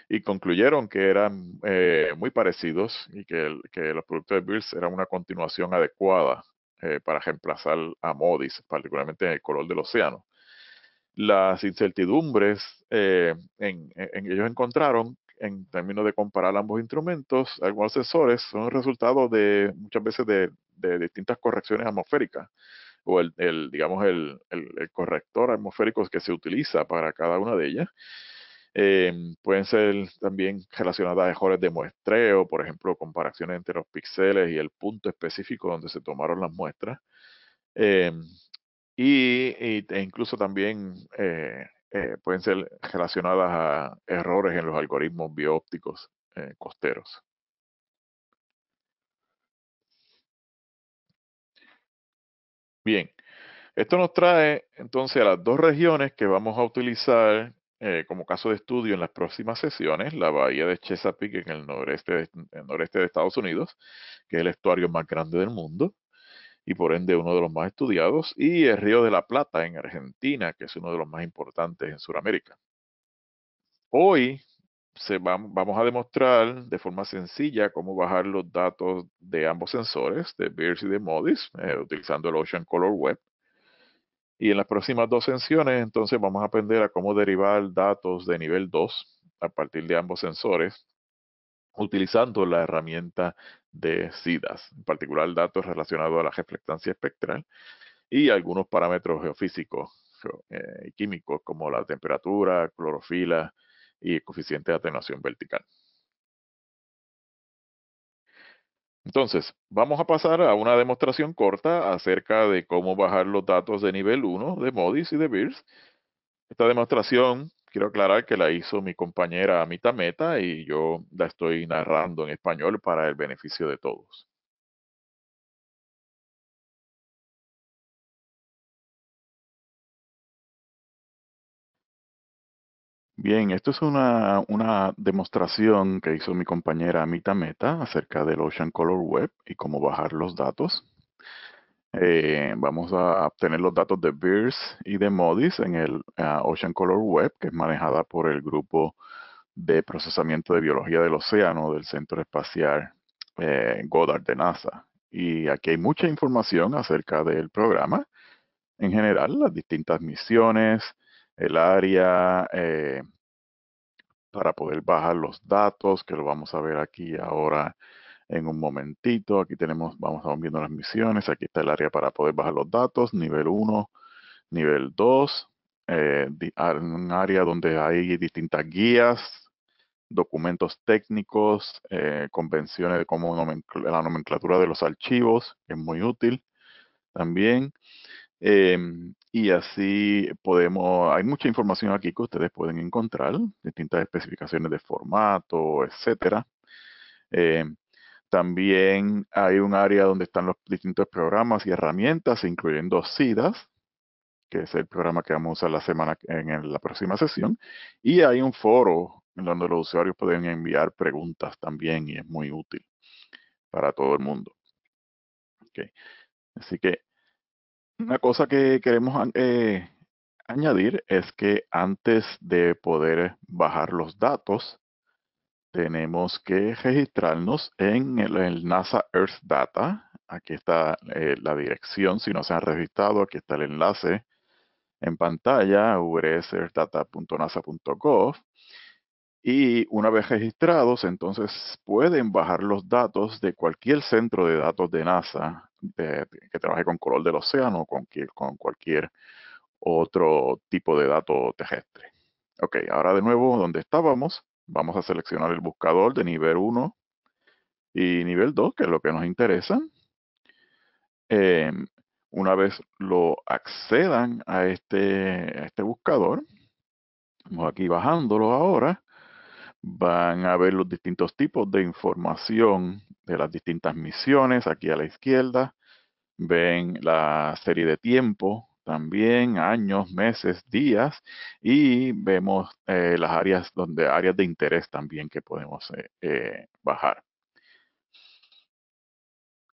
y concluyeron que eran eh, muy parecidos y que, los productos de Beers eran una continuación adecuada eh, para reemplazar a Modis, particularmente en el color del océano. Las incertidumbres, eh, en, en, ellos encontraron en términos de comparar ambos instrumentos, algunos sensores son resultado de muchas veces de, distintas correcciones atmosféricas o el, digamos el, corrector atmosférico que se utiliza para cada una de ellas. Em, pueden ser también relacionadas a errores de muestreo, por ejemplo, comparaciones entre los píxeles y el punto específico donde se tomaron las muestras. Em, e incluso también eh, eh, pueden ser relacionadas a errores en los algoritmos bioópticos eh, costeros. Bien, esto nos trae entonces a las dos regiones que vamos a utilizar eh, como caso de estudio en las próximas sesiones, la bahía de Chesapeake en el noreste el noreste de Estados Unidos, que es el estuario más grande del mundo, y por ende uno de los más estudiados, y el Río de la Plata en Argentina, que es uno de los más importantes en Sudamérica. Hoy se vamos a demostrar de forma sencilla cómo bajar los datos de ambos sensores, de BIRS y de MODIS, eh, utilizando el Ocean Color Web. Y en las próximas dos sesiones, entonces vamos a aprender a cómo derivar datos de nivel 2 a partir de ambos sensores utilizando la herramienta de SIDAS, en particular datos relacionados a la reflectancia espectral y algunos parámetros geofísicos eh, y químicos como la temperatura, clorofila y coeficiente de atenuación vertical. Entonces, vamos a pasar a una demostración corta acerca de cómo bajar los datos de nivel 1 de MODIS y de BIRS. Esta demostración quiero aclarar que la hizo mi compañera Amita Meta y yo la estoy narrando en español para el beneficio de todos. Bien, esto es una, una, demostración que hizo mi compañera Amita Meta acerca del Ocean Color Web y cómo bajar los datos. Eh, vamos a obtener los datos de BIRS y de Modis en el ah, Ocean Color Web, que es manejada por el grupo de procesamiento de biología del océano del Centro Espacial eh, Goddard de NASA. Y aquí hay mucha información acerca del programa, en general, las distintas misiones, el área, eh, para poder bajar los datos, que lo vamos a ver aquí ahora en un momentito. Aquí tenemos, vamos a viendo las misiones. Aquí está el área para poder bajar los datos, nivel 1, nivel 2. Eh, un área donde hay distintas guías, documentos técnicos, eh, convenciones de cómo la nomenclatura de los archivos, es muy útil también. Em, y así podemos, hay mucha información aquí que ustedes pueden encontrar, distintas especificaciones de formato, etcétera. Em, también hay un área donde están los distintos programas y herramientas, incluyendo SIDAS, que es el programa que vamos a usar la semana en la próxima sesión. Y hay un foro en donde los usuarios pueden enviar preguntas también y es muy útil para todo el mundo. Así que una cosa que queremos eh, añadir es que antes de poder bajar los datos, tenemos que registrarnos en el, NASA Earth Data. Aquí está eh, la dirección, si no se han registrado, aquí está el enlace en pantalla, vrsearthdata.nasa.gov. Y una vez registrados, entonces pueden bajar los datos de cualquier centro de datos de NASA que trabaje con color del océano o con, con cualquier otro tipo de dato terrestre. Ok, ahora de nuevo donde estábamos, Vamos a seleccionar el buscador de nivel 1 y nivel 2, que es lo que nos interesa. Em, una vez lo accedan a este, a este buscador, vamos aquí bajándolo ahora, van a ver los distintos tipos de información de las distintas misiones. Aquí a la izquierda ven la serie de tiempo también años, meses, días y vemos eh, las áreas donde áreas de interés también que podemos eh, eh, bajar.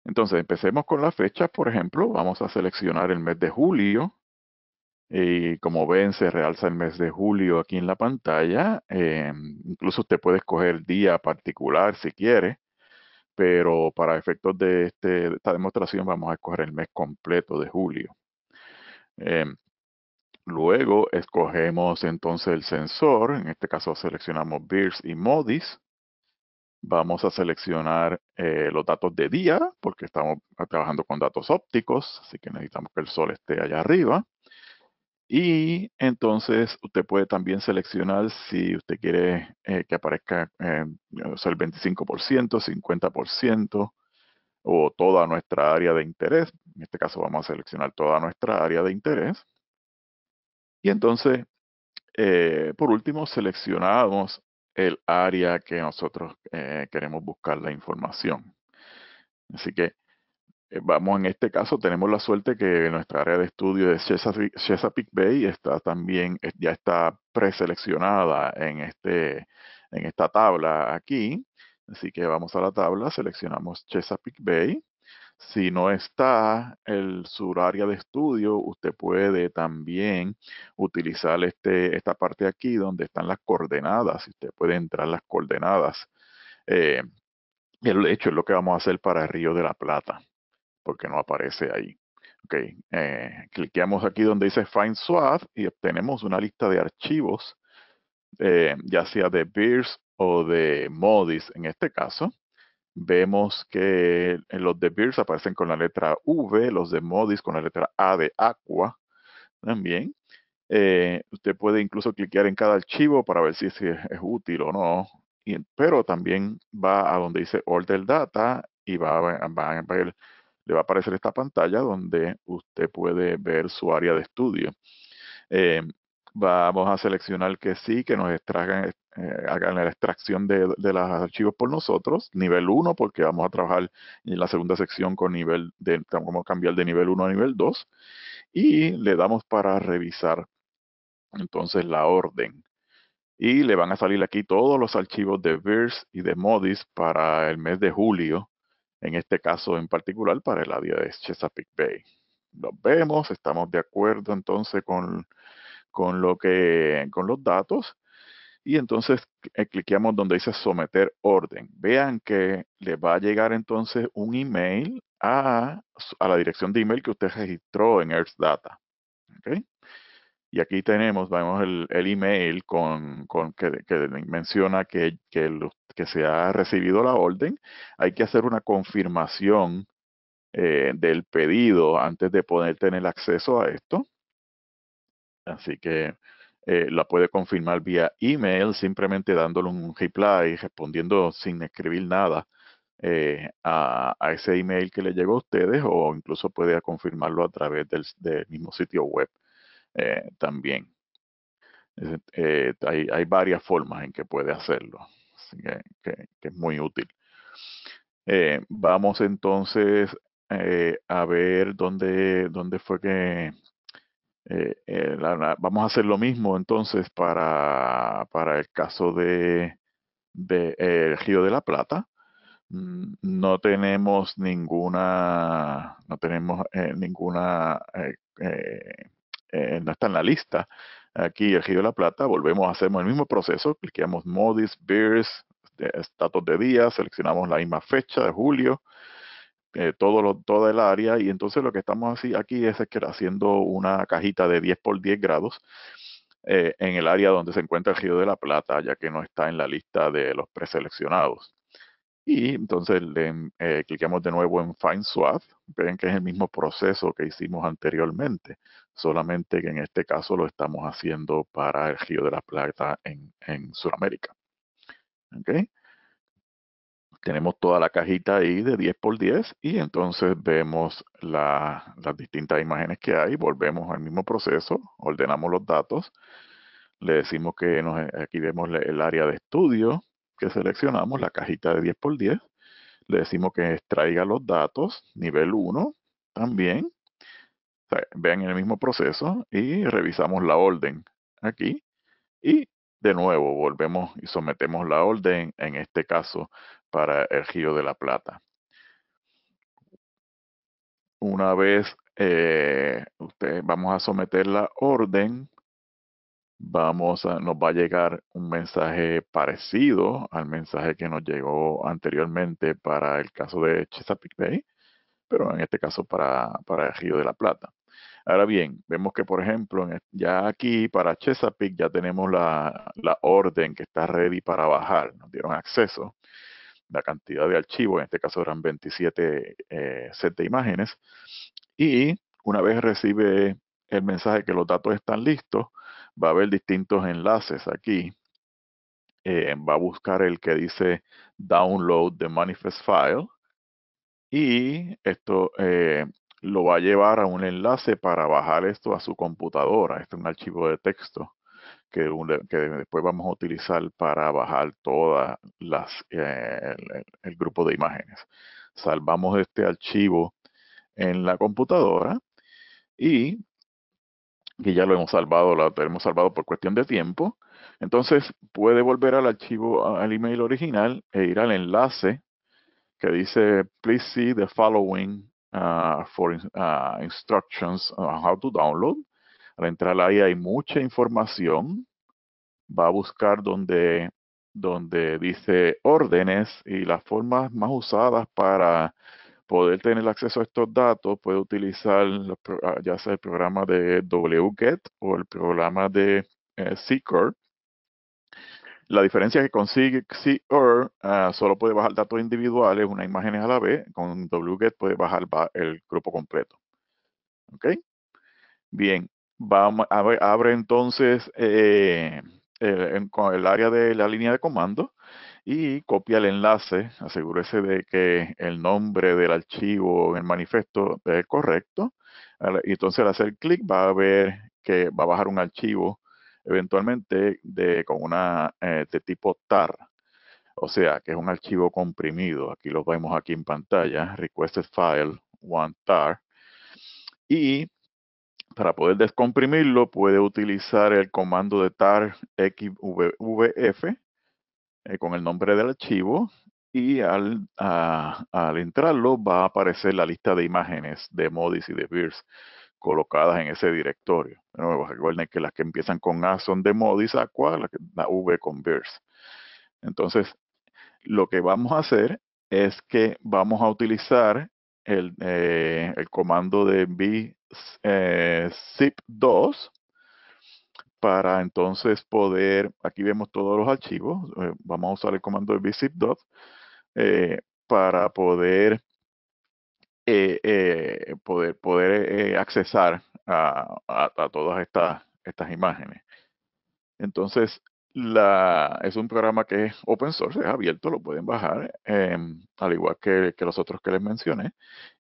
Entonces empecemos con la fecha, por ejemplo, vamos a seleccionar el mes de julio y como ven se realza el mes de julio aquí en la pantalla. Em, incluso usted puede escoger día particular si quiere pero para efectos de, este, de esta demostración vamos a escoger el mes completo de julio. Em, luego escogemos entonces el sensor, en este caso seleccionamos BIRS y MODIS. Vamos a seleccionar eh, los datos de día, porque estamos trabajando con datos ópticos, así que necesitamos que el sol esté allá arriba. Y entonces usted puede también seleccionar si usted quiere eh, que aparezca eh, el 25%, 50%, o toda nuestra área de interés. En este caso vamos a seleccionar toda nuestra área de interés. Y entonces, eh, por último, seleccionamos el área que nosotros eh, queremos buscar la información. Así que eh, vamos, en este caso tenemos la suerte que nuestra área de estudio de Chesapeake, Bay está también, ya está preseleccionada en, este, en esta tabla aquí. Así que vamos a la tabla, seleccionamos Chesapeake Bay. Si no está el sur área de estudio, usted puede también utilizar este, esta parte aquí donde están las coordenadas. Usted puede entrar las coordenadas. de eh, hecho, es lo que vamos a hacer para Río de la Plata, porque no aparece ahí. Ok, eh, aquí donde dice Find SWAT y obtenemos una lista de archivos, eh, ya sea de Beers o de Modis en este caso, vemos que los de Beers aparecen con la letra V, los de Modis con la letra A de Aqua también. Eh, usted puede incluso cliquear en cada archivo para ver si es, útil o no, pero también va a donde dice Order Data y va, le va a aparecer esta pantalla donde usted puede ver su área de estudio. Eh, vamos a seleccionar que sí, que nos extraigan, eh, hagan la extracción de, los archivos por nosotros, nivel 1, porque vamos a trabajar en la segunda sección con nivel de, vamos a cambiar de nivel 1 a nivel 2, y le damos para revisar entonces la orden. Y le van a salir aquí todos los archivos de VIRS y de MODIS para el mes de julio, en este caso en particular para el área de Chesapeake Bay. Los vemos, estamos de acuerdo entonces con, con, lo que, con los datos y entonces eh, donde dice someter orden. Vean que le va a llegar entonces un email a, a la dirección de email que usted registró en Earth Data. ¿okay? Y aquí tenemos, vemos el, el email con, con que, que, menciona que, que, se ha recibido la orden. Hay que hacer una confirmación eh, del pedido antes de poder tener acceso a esto. Así que eh, la puede confirmar vía email, simplemente dándole un reply, respondiendo sin escribir nada eh, a, ese email que le llegó a ustedes o incluso puede confirmarlo a través del, mismo sitio web eh, también. Hay, varias formas en que puede hacerlo, así que, que es muy útil. vamos entonces a ver dónde, dónde fue que, eh, eh, vamos a hacer lo mismo entonces para, para el caso de, de eh, el de la Plata. Mm, no tenemos ninguna, no tenemos ninguna, no está en la lista. Aquí el Giro de la Plata, volvemos, a hacer el mismo proceso, cliqueamos Modis, Beers, estatus de día, seleccionamos la misma fecha de julio, eh, todo toda el área y entonces lo que estamos así, aquí es, haciendo una cajita de 10 por 10 grados eh, en el área donde se encuentra el Río de la Plata, ya que no está en la lista de los preseleccionados. Y entonces le, eh, de nuevo en Find Swap. Ven que es el mismo proceso que hicimos anteriormente, solamente que en este caso lo estamos haciendo para el Río de la Plata en, en Sudamérica tenemos toda la cajita ahí de 10 por 10 y entonces vemos las distintas imágenes que hay, volvemos al mismo proceso, ordenamos los datos, le decimos que aquí vemos el área de estudio que seleccionamos, la cajita de 10 por 10, le decimos que extraiga los datos, nivel 1 también, vean el mismo proceso y revisamos la orden aquí y de nuevo volvemos y sometemos la orden, en este caso para el giro de la Plata. Una vez eh, usted, vamos a someter la orden, vamos a, nos va a llegar un mensaje parecido al mensaje que nos llegó anteriormente para el caso de Chesapeake Bay, pero en este caso para, para el giro de la Plata. Ahora bien, vemos que, por ejemplo, ya aquí para Chesapeake ya tenemos la, la orden que está ready para bajar, nos dieron acceso la cantidad de archivos, en este caso eran 27 eh, imágenes, y una vez recibe el mensaje que los datos están listos, va a haber distintos enlaces aquí. Eh, va a buscar el que dice download the manifest file y esto eh, lo va a llevar a un enlace para bajar esto a su computadora. Este es un archivo de texto que, después vamos a utilizar para bajar todas las eh, el, grupo de imágenes. Salvamos este archivo en la computadora y ya lo hemos salvado, lo tenemos salvado por cuestión de tiempo. Entonces puede volver al archivo, al email original e ir al enlace que dice please see the following uh, for uh, instructions on how to download para entrar ahí hay mucha información. Va a buscar donde, donde dice órdenes y las formas más usadas para poder tener acceso a estos datos, puede utilizar ah, ya sea el programa de WGET o el programa de eh, c La diferencia es que con Seeker uh, solo puede bajar datos individuales, unas imágenes a la vez. Con WGET puede bajar el grupo completo. ¿Ok? Bien, vamos, abre, entonces eh, el, área de la línea de comando y copia el enlace, asegúrese de que el nombre del archivo en el manifesto es correcto. Y entonces al hacer clic va a ver que va a bajar un archivo eventualmente de, con una, eh, de tipo TAR. O sea, que es un archivo comprimido. Aquí lo vemos aquí en pantalla, requested file, one TAR. Y para poder descomprimirlo, puede utilizar el comando de tar xvf eh, con el nombre del archivo y al, al, entrarlo va a aparecer la lista de imágenes de Modis y de BIRS colocadas en ese directorio. recuerden que las que empiezan con A son de Modis Aqua, la, la V con BIRS. Entonces, lo que vamos a hacer es que vamos a utilizar el, eh, el comando de B eh, zip2 para entonces poder, aquí vemos todos los archivos, eh, vamos a usar el comando bzip2 eh, para poder, poder, poder accesar a, a todas estas, estas imágenes. Entonces, la, es un programa que es open source, es abierto, lo pueden bajar, em, al igual que, los otros que les mencioné.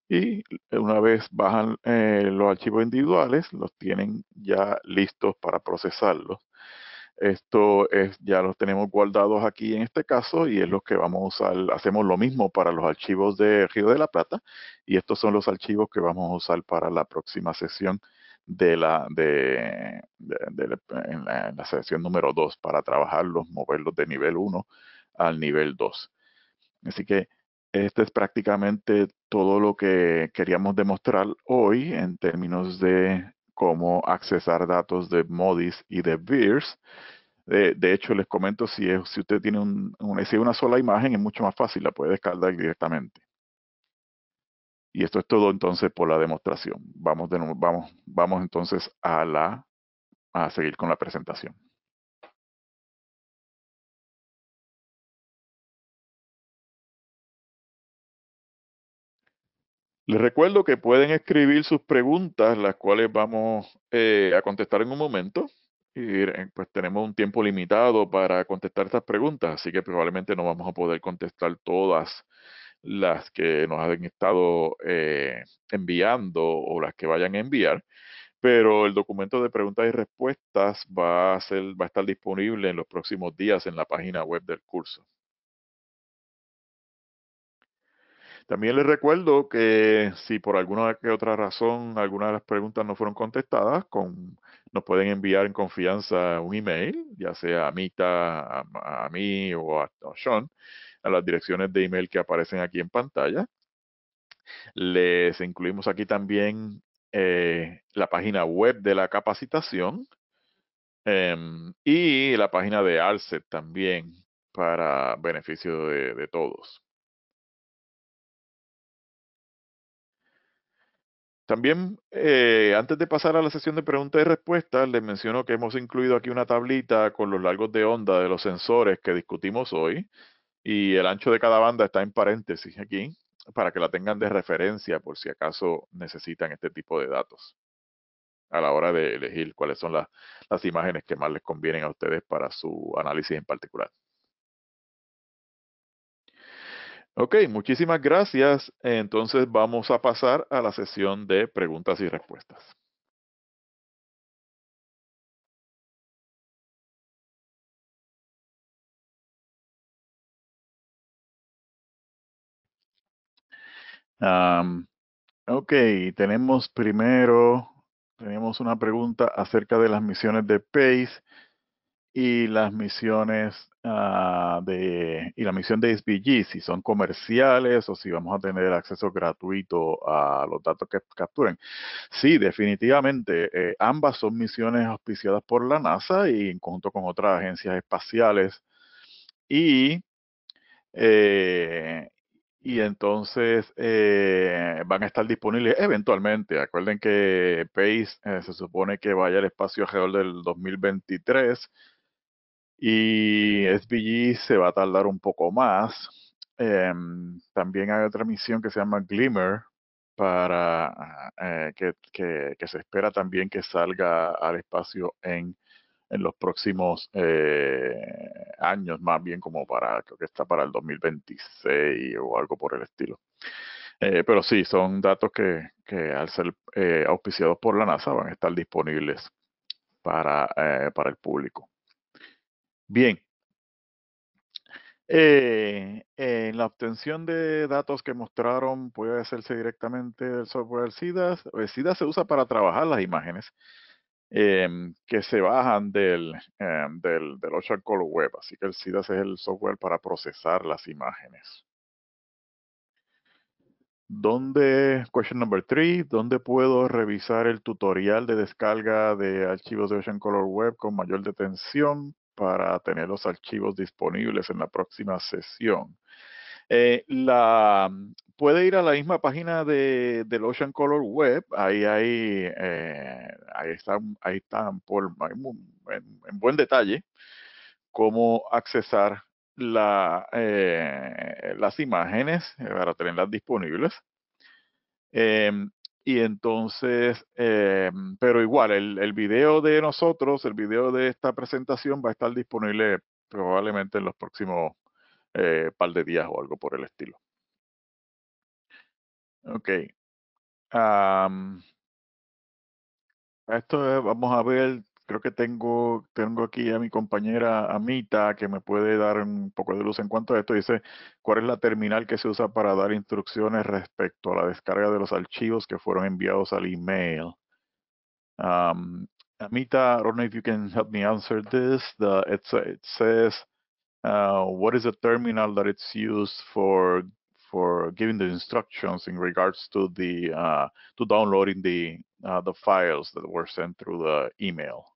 Y una vez bajan eh, los archivos individuales, los tienen ya listos para procesarlos. Esto es, ya los tenemos guardados aquí en este caso y es lo que vamos a usar. Hacemos lo mismo para los archivos de Río de la Plata y estos son los archivos que vamos a usar para la próxima sesión de la, de, la, sección número 2 para trabajarlos, moverlos de nivel 1 al nivel 2. Así que este es prácticamente todo lo que queríamos demostrar hoy en términos de cómo accesar datos de MODIS y de VIRS. Eh, de, hecho, les comento, si, es, si usted tiene un, una sola imagen, es mucho más fácil, la puede descargar directamente. Y esto es todo entonces por la demostración. Vamos, vamos, vamos entonces a, la, a seguir con la presentación. Les recuerdo que pueden escribir sus preguntas, las cuales vamos eh, a contestar en un momento. Y eh, pues tenemos un tiempo limitado para contestar estas preguntas, así que probablemente no vamos a poder contestar todas las que nos han estado eh, enviando o las que vayan a enviar. Pero el documento de preguntas y respuestas va a, ser, va a estar disponible en los próximos días en la página web del curso. También les recuerdo que si por alguna que otra razón algunas de las preguntas no fueron contestadas, nos pueden enviar en confianza un email, ya sea a Mita, a, mí o a, a Sean, a las direcciones de email que aparecen aquí en pantalla. Les incluimos aquí también eh, la página web de la capacitación em, y la página de Alset también para beneficio de, todos. También, eh, antes de pasar a la sesión de preguntas y respuestas, les menciono que hemos incluido aquí una tablita con los largos de onda de los sensores que discutimos hoy y el ancho de cada banda está en paréntesis aquí para que la tengan de referencia por si acaso necesitan este tipo de datos a la hora de elegir cuáles son las, las imágenes que más les convienen a ustedes para su análisis en particular. Ok, muchísimas gracias. Entonces vamos a pasar a la sesión de preguntas y respuestas. Um, ok, tenemos primero, tenemos una pregunta acerca de las misiones de PACE y las misiones ah, de y la misión de SBG, si son comerciales o si vamos a tener acceso gratuito a los datos que capturen. Sí, definitivamente, eh, ambas son misiones auspiciadas por la NASA y en conjunto con otras agencias espaciales. Y eh, y entonces eh, van a estar disponibles eventualmente. Acuerden que Pace eh, se supone que vaya al espacio alrededor del 2023 y SBG se va a tardar un poco más. Em, también hay otra misión que se llama Glimmer para eh, que, que se espera también que salga al espacio en en los próximos eh, años, más bien como para, creo que está para el 2026 o algo por el estilo. Eh, pero sí, son datos que, que al ser eh, auspiciados por la NASA van a estar disponibles para, para el público. Bien. en la obtención de datos que mostraron puede hacerse directamente del software SIDAS. El CIDAS se usa para trabajar las imágenes Em, que se bajan del, eh, del, Ocean Color Web. Así que el CIDAS es el software para procesar las imágenes. ¿Dónde, question number three, dónde puedo revisar el tutorial de descarga de archivos de Ocean Color Web con mayor detención para tener los archivos disponibles en la próxima sesión? Eh, la, mm, puede ir a la misma página de, del Ocean Color Web, ahí, hay, eh, ahí están, ahí están por, en, buen detalle cómo accesar eh, las imágenes para tenerlas disponibles. Em, y entonces, em, pero igual, el, el video de nosotros, el video de esta presentación va a estar disponible probablemente en los próximos pal eh, par de días o algo por el estilo. Ok. esto vamos a ver, creo que tengo, tengo aquí a mi compañera Amita que me puede dar un poco de luz en cuanto a esto. Dice, ¿cuál es la terminal que se usa para dar instrucciones respecto a la descarga de los archivos que fueron enviados al email? Amita, I don't know if you can help me answer this. it says Uh, what is the terminal that it's used for for giving the instructions in regards to the uh, to downloading the uh, the files that were sent through the email.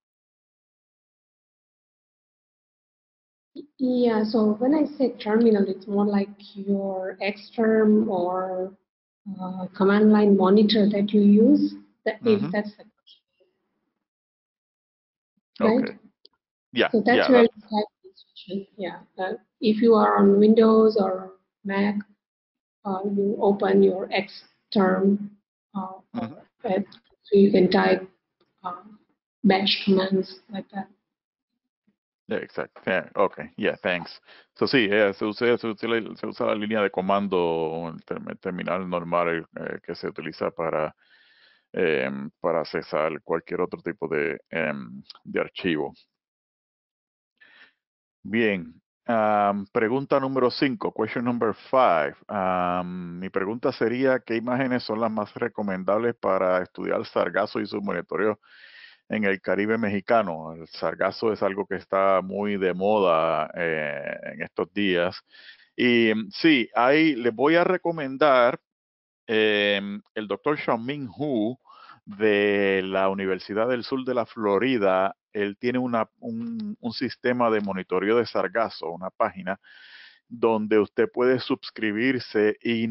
Yeah, so when I say terminal, it's more like your Xterm or uh, command line monitor that you use. That mm -hmm. if that's the question, right? Okay. Yeah. So that's yeah, where that's... you Si, Yeah, if you are on Windows or Mac, uh, you open your Xterm uh, mm-hmm. so you can type uh, batch commands like that.
Yeah, exacto. Yeah, okay. Yeah, thanks. So sí, eh, se, usa, la, línea de comando el terminal normal eh, que se utiliza para, em, para accesar cualquier otro tipo de, em, de archivo. Bien. pregunta número 5, question number 5. mi pregunta sería, ¿qué imágenes son las más recomendables para estudiar sargazo y su monitoreo en el Caribe mexicano? El sargazo es algo que está muy de moda eh, en estos días. Y mm, sí, ahí les voy a recomendar em, el doctor Xiaoming Hu de la Universidad del Sur de la Florida él tiene un, sistema de monitoreo de sargazo, una página donde usted puede suscribirse y,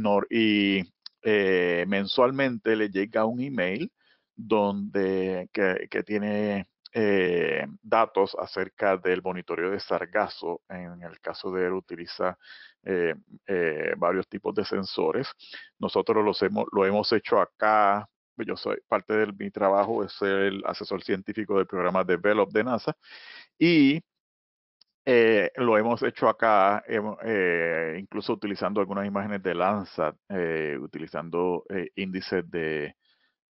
eh, mensualmente le llega un email donde, que, tiene eh, datos acerca del monitoreo de sargazo. En el caso de él utiliza eh, varios tipos de sensores. Nosotros lo hemos hecho acá pues, yo soy parte de mi trabajo, es ser el asesor científico del programa Develop de NASA. Y eh, lo hemos hecho acá, eh, incluso utilizando algunas imágenes de Landsat, eh, utilizando eh, índices de,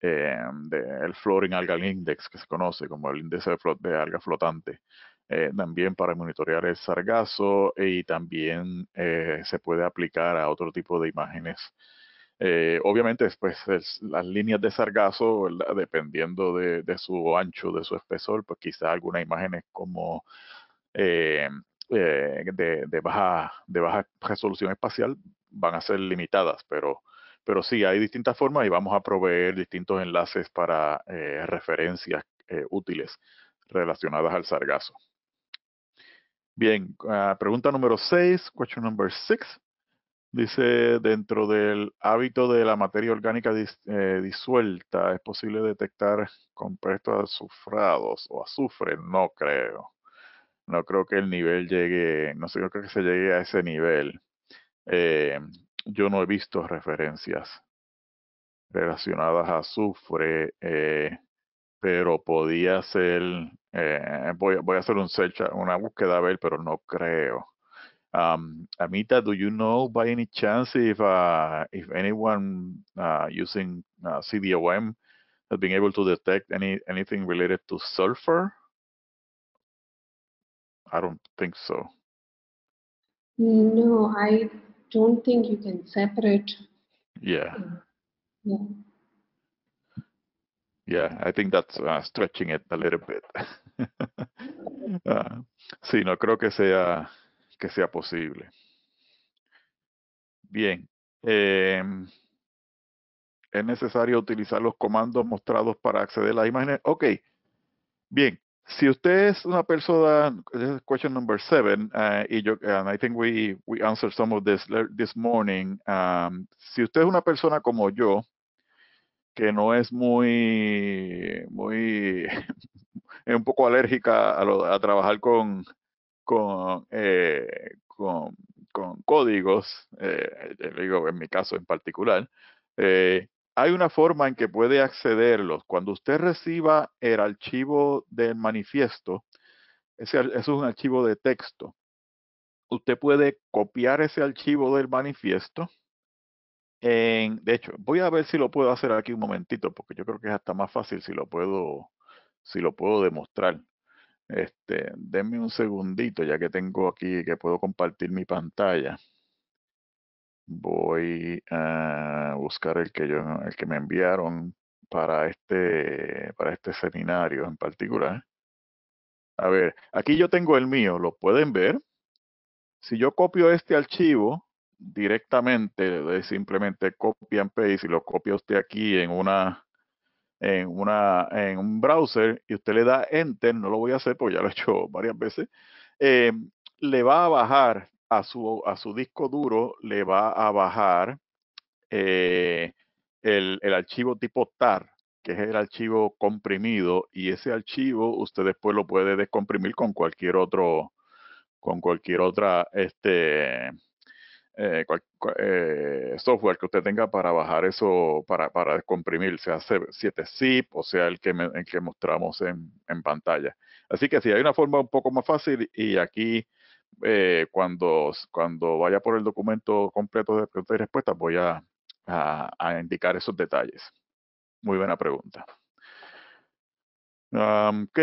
de, el Floating Algal Index, que se conoce como el índice de, de alga flotante, también para monitorear el sargazo y también se puede aplicar a otro tipo de imágenes eh, obviamente, después pues, las líneas de sargazo, dependiendo de, su ancho, de su espesor, pues quizás algunas imágenes como eh, eh, de, baja, resolución espacial van a ser limitadas, pero, sí, hay distintas formas y vamos a proveer distintos enlaces para referencias útiles relacionadas al sargazo. Bien, ah, pregunta número 6, question number 6. Dice, dentro del hábito de la materia orgánica eh, disuelta, ¿es posible detectar compuestos azufrados o azufre? No creo. No creo que el nivel llegue, no sé, creo que se llegue a ese nivel. Eh, yo no he visto referencias relacionadas a azufre, eh, pero podía ser, voy, voy, a hacer un search, una búsqueda a ver, pero no creo. Um, Amita, do you know by any chance if uh, if anyone uh, using uh, CDOM has been able to detect any anything related to sulfur? I don't think so.
No, I don't think you can separate. Yeah. Yeah.
Yeah, I think that's uh, stretching it a little bit. uh, sí, no creo que sea que sea posible. Bien, em, es necesario utilizar los comandos mostrados para acceder a las imágenes. Okay. bien. Si usted es una persona, question number seven, ah, y yo, and I think we, we answered some of this this morning. si usted es una persona como yo, que no es muy, muy, es un poco alérgica a, a trabajar con, eh, con, con, códigos, eh, digo en mi caso en particular, eh, hay una forma en que puede accederlos. Cuando usted reciba el archivo del manifiesto, ese, eso es un archivo de texto, usted puede copiar ese archivo del manifiesto. En, de hecho, voy a ver si lo puedo hacer aquí un momentito, porque yo creo que es hasta más fácil si lo puedo, si lo puedo demostrar. Este, denme un segundito, ya que tengo aquí que puedo compartir mi pantalla. Voy a buscar el que yo, el que me enviaron para este, para este seminario en particular. A ver, aquí yo tengo el mío, lo pueden ver. Si yo copio este archivo directamente, simplemente copian paste y lo copia usted aquí en una en, una, en un browser y usted le da enter, no lo voy a hacer porque ya lo he hecho varias veces, em, le va a bajar a su, a su disco duro, le va a bajar eh, el, el, archivo tipo TAR, que es el archivo comprimido, y ese archivo usted después lo puede descomprimir con cualquier otro, con cualquier otra, este, eh, eh, software que usted tenga para bajar eso, para, para descomprimir, sea 7-zip o sea el que, me, que mostramos en, en, pantalla. Así que sí, hay una forma un poco más fácil y aquí eh, cuando, cuando vaya por el documento completo de preguntas y respuestas voy a, a, indicar esos detalles. Muy buena pregunta. ok.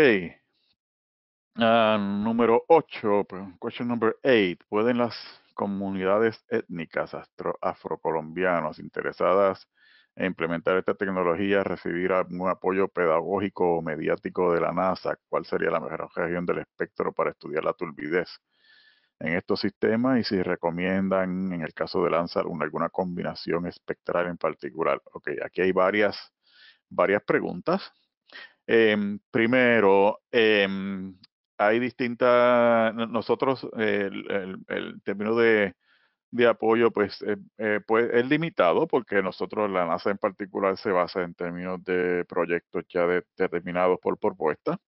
número 8, question number 8. ¿Pueden las comunidades étnicas afrocolombianos interesadas en implementar esta tecnología recibir un apoyo pedagógico o mediático de la NASA? ¿Cuál sería la mejor región del espectro para estudiar la turbidez en estos sistemas y si recomiendan, en el caso de Lanzar, alguna combinación espectral en particular? Ok, aquí hay varias, varias preguntas. Em, primero, eh, hay distintas, nosotros, el, término de, apoyo, pues, eh, eh, pues es limitado porque nosotros, la NASA en particular, se basa en términos de proyectos ya determinados por propuesta.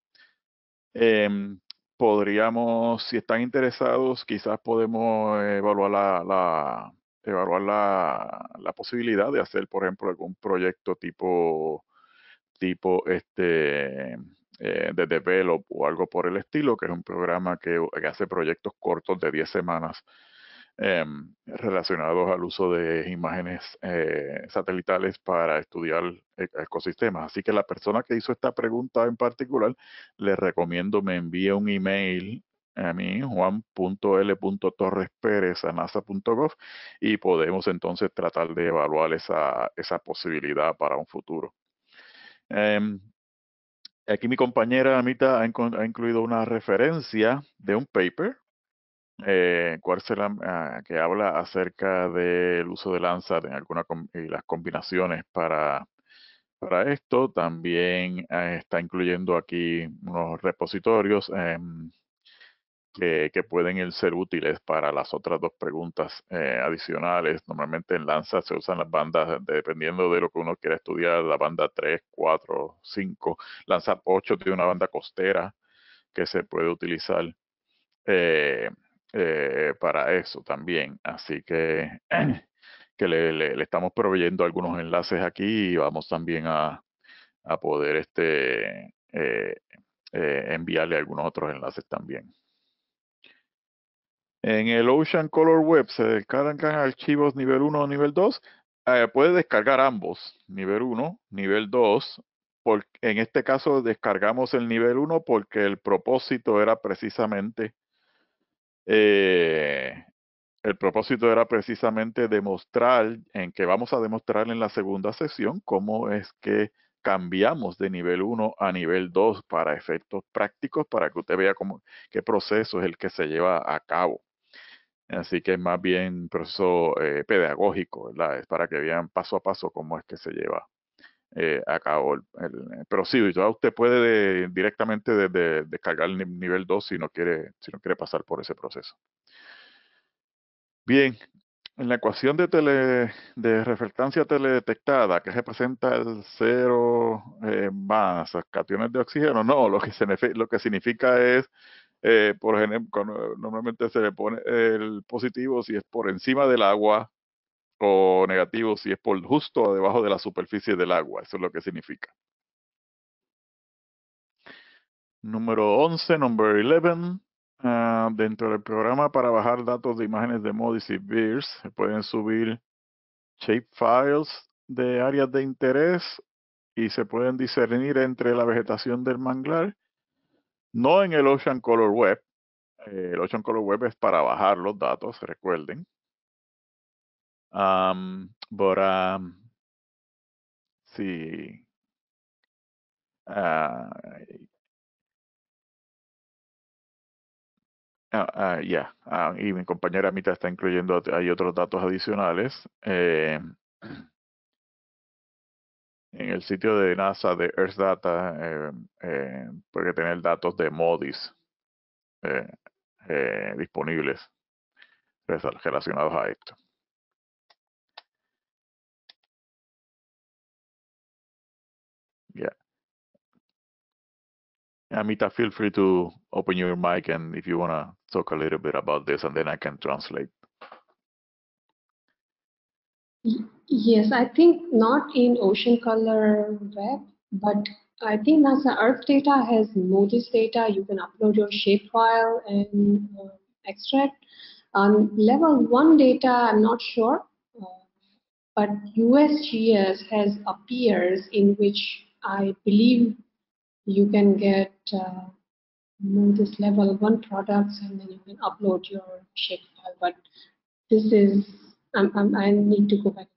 Em, podríamos, si están interesados, quizás podemos evaluar la, evaluar la, posibilidad de hacer, por ejemplo, algún proyecto tipo, tipo este eh, de Develop o algo por el estilo, que es un programa que, hace proyectos cortos de 10 semanas em, relacionados al uso de imágenes eh, satelitales para estudiar e-, ecosistemas. Así que la persona que hizo esta pregunta en particular, les recomiendo me envíe un email a mí, juan.l.torrespérez a nasa.gov y podemos entonces tratar de evaluar esa, esa posibilidad para un futuro. Em, Aquí mi compañera Amita ha, incluido una referencia de un paper eh, ah, que habla acerca del uso de Landsat en algunas y las combinaciones para, para esto. También ah, está incluyendo aquí unos repositorios. Em, que, pueden eh, ser útiles para las otras dos preguntas eh, adicionales. Normalmente en Lanza se usan las bandas, eh, dependiendo de lo que uno quiera estudiar, la banda 3, 4, 5. Lanza 8 tiene una banda costera que se puede utilizar para eso también. Así que, le, estamos proveyendo algunos enlaces aquí y vamos también a, a poder este, enviarle algunos otros enlaces también. En el Ocean Color Web se descargan archivos nivel 1 o nivel 2. Eh, puede descargar ambos, nivel 1, nivel 2. Por, en este caso descargamos el nivel 1 porque el propósito era precisamente eh, el propósito era precisamente demostrar en que vamos a demostrar en la segunda sesión cómo es que cambiamos de nivel 1 a nivel 2 para efectos prácticos para que usted vea qué proceso es el que se lleva a cabo. Así que es más bien un proceso eh, pedagógico, ¿verdad? Es para que vean paso a paso cómo es que se lleva eh, a cabo el, proceso. Eh, pero sí, usted puede directamente descargar el nivel 2 si no quiere, si no quiere pasar por ese proceso. Bien, en la ecuación de, tele, teledetectada, que representa el cero eh, más cationes de oxígeno, no, lo que, se, lo que significa es eh, por ejemplo, normalmente se le pone el positivo si es por encima del agua o negativo si es por justo debajo de la superficie del agua. Eso es lo que significa. Número 11, number 11. Ah, dentro del programa para bajar datos de imágenes de Modis y Beers, se pueden subir shape files de áreas de interés y se pueden discernir entre la vegetación del manglar no en el Ocean Color Web. Eh, el Ocean Color Web es para bajar los datos, recuerden.
Um, but, sí.
Uh, ya, y mi compañera Mita está incluyendo, hay otros datos adicionales. Eh, en el sitio de NASA de Earth Data eh, eh, puede tener datos de MODIS eh, eh disponibles relacionados a esto. Yeah. Amita, feel free to open your mic and if you want to talk a little bit about this and then I can translate.
Yes, I think not in ocean color web, but I think NASA Earth data has MODIS data. You can upload your shapefile and uh, extract. Um, level one data, I'm not sure, uh, but USGS has appears in which I believe you can get uh, MODIS level one products and then you can upload your shapefile. But this is i need to go back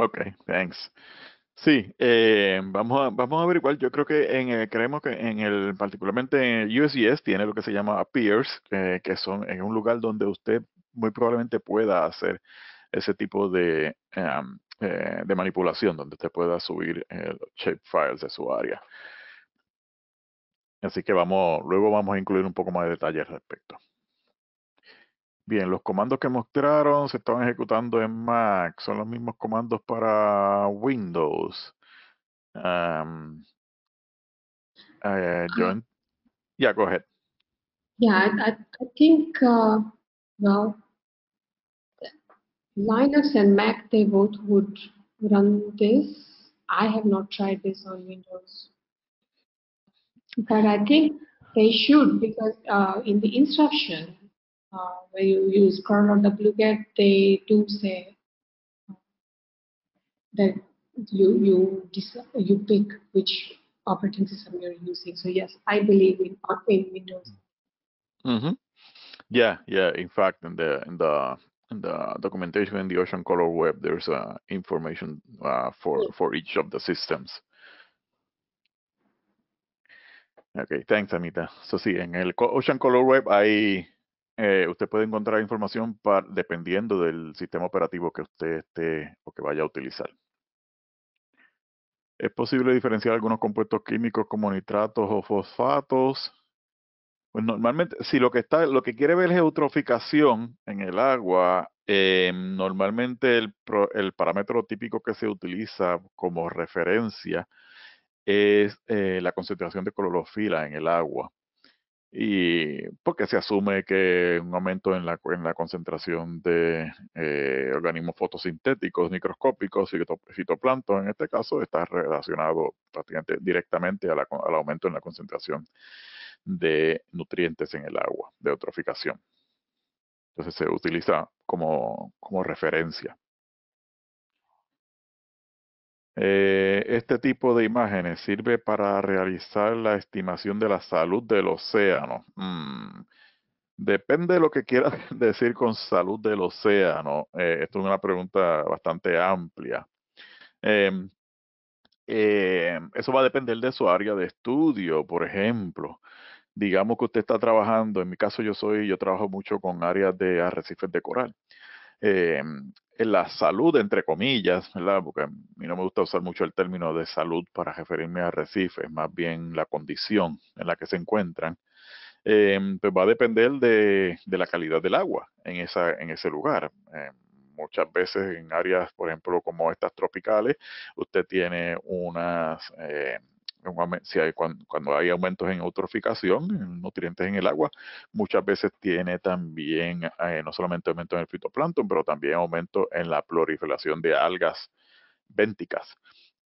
Okay, thanks. Sí, eh, vamos, a, vamos a averiguar. Yo creo que en eh, creemos que en el, particularmente en USGS tiene lo que se llama peers, eh, que son en un lugar donde usted muy probablemente pueda hacer ese tipo de, eh, de manipulación, donde usted pueda subir shape files de su área. Así que vamos, luego vamos a incluir un poco más de detalle al respecto. Bien, los comandos que mostraron se están ejecutando en Mac, son los mismos comandos para Windows. Um, John, eh, ah. yeah, go ahead.
Yeah, I, think, uh, well, Linux and Mac, they both would run this. I have not tried this on Windows. But I think they should because uh, in the instruction, uh, where you use curl or wget, they do say uh, that you you you pick which operating system you're using. So yes, I believe in, in Windows.
Mm -hmm.
Yeah, yeah. In fact, in the in the in the documentation in the Ocean Color Web, there's uh, information uh, for yeah. for each of the systems. Okay, thanks, Amita. So sí, in the Ocean Color Web I Eh, usted puede encontrar información dependiendo del sistema operativo que usted esté o que vaya a utilizar. Es posible diferenciar algunos compuestos químicos como nitratos o fosfatos. Pues normalmente, si lo que está, lo que quiere ver es eutroficación en el agua, eh, normalmente el, parámetro típico que se utiliza como referencia es eh, la concentración de clorofila en el agua y porque se asume que un aumento en la, concentración de eh, organismos fotosintéticos microscópicos, fitoplancton en este caso, está relacionado prácticamente directamente al aumento en la concentración de nutrientes en el agua, de eutroficación. Entonces se utiliza como referencia. Eh, este tipo de imágenes sirve para realizar la estimación de la salud del océano.
Mm.
Depende de lo que quieras decir con salud del océano. Eh, esto es una pregunta bastante amplia. Em, em, eso va a depender de su área de estudio, por ejemplo. Digamos que usted está trabajando, en mi caso yo soy, yo trabajo mucho con áreas de arrecifes de coral eh, la salud, entre comillas, ¿verdad? Porque a mí no me gusta usar mucho el término de salud para referirme a arrecifes, más bien la condición en la que se encuentran, eh, pues va a depender de, la calidad del agua en, esa, en ese lugar. Eh, muchas veces en áreas, por ejemplo, como estas tropicales, usted tiene unas... Eh, cuando, hay aumentos en eutroficación, en nutrientes en el agua, muchas veces tiene también eh, no solamente aumentos en el fitoplancton, pero también aumento en la proliferación de algas bénticas.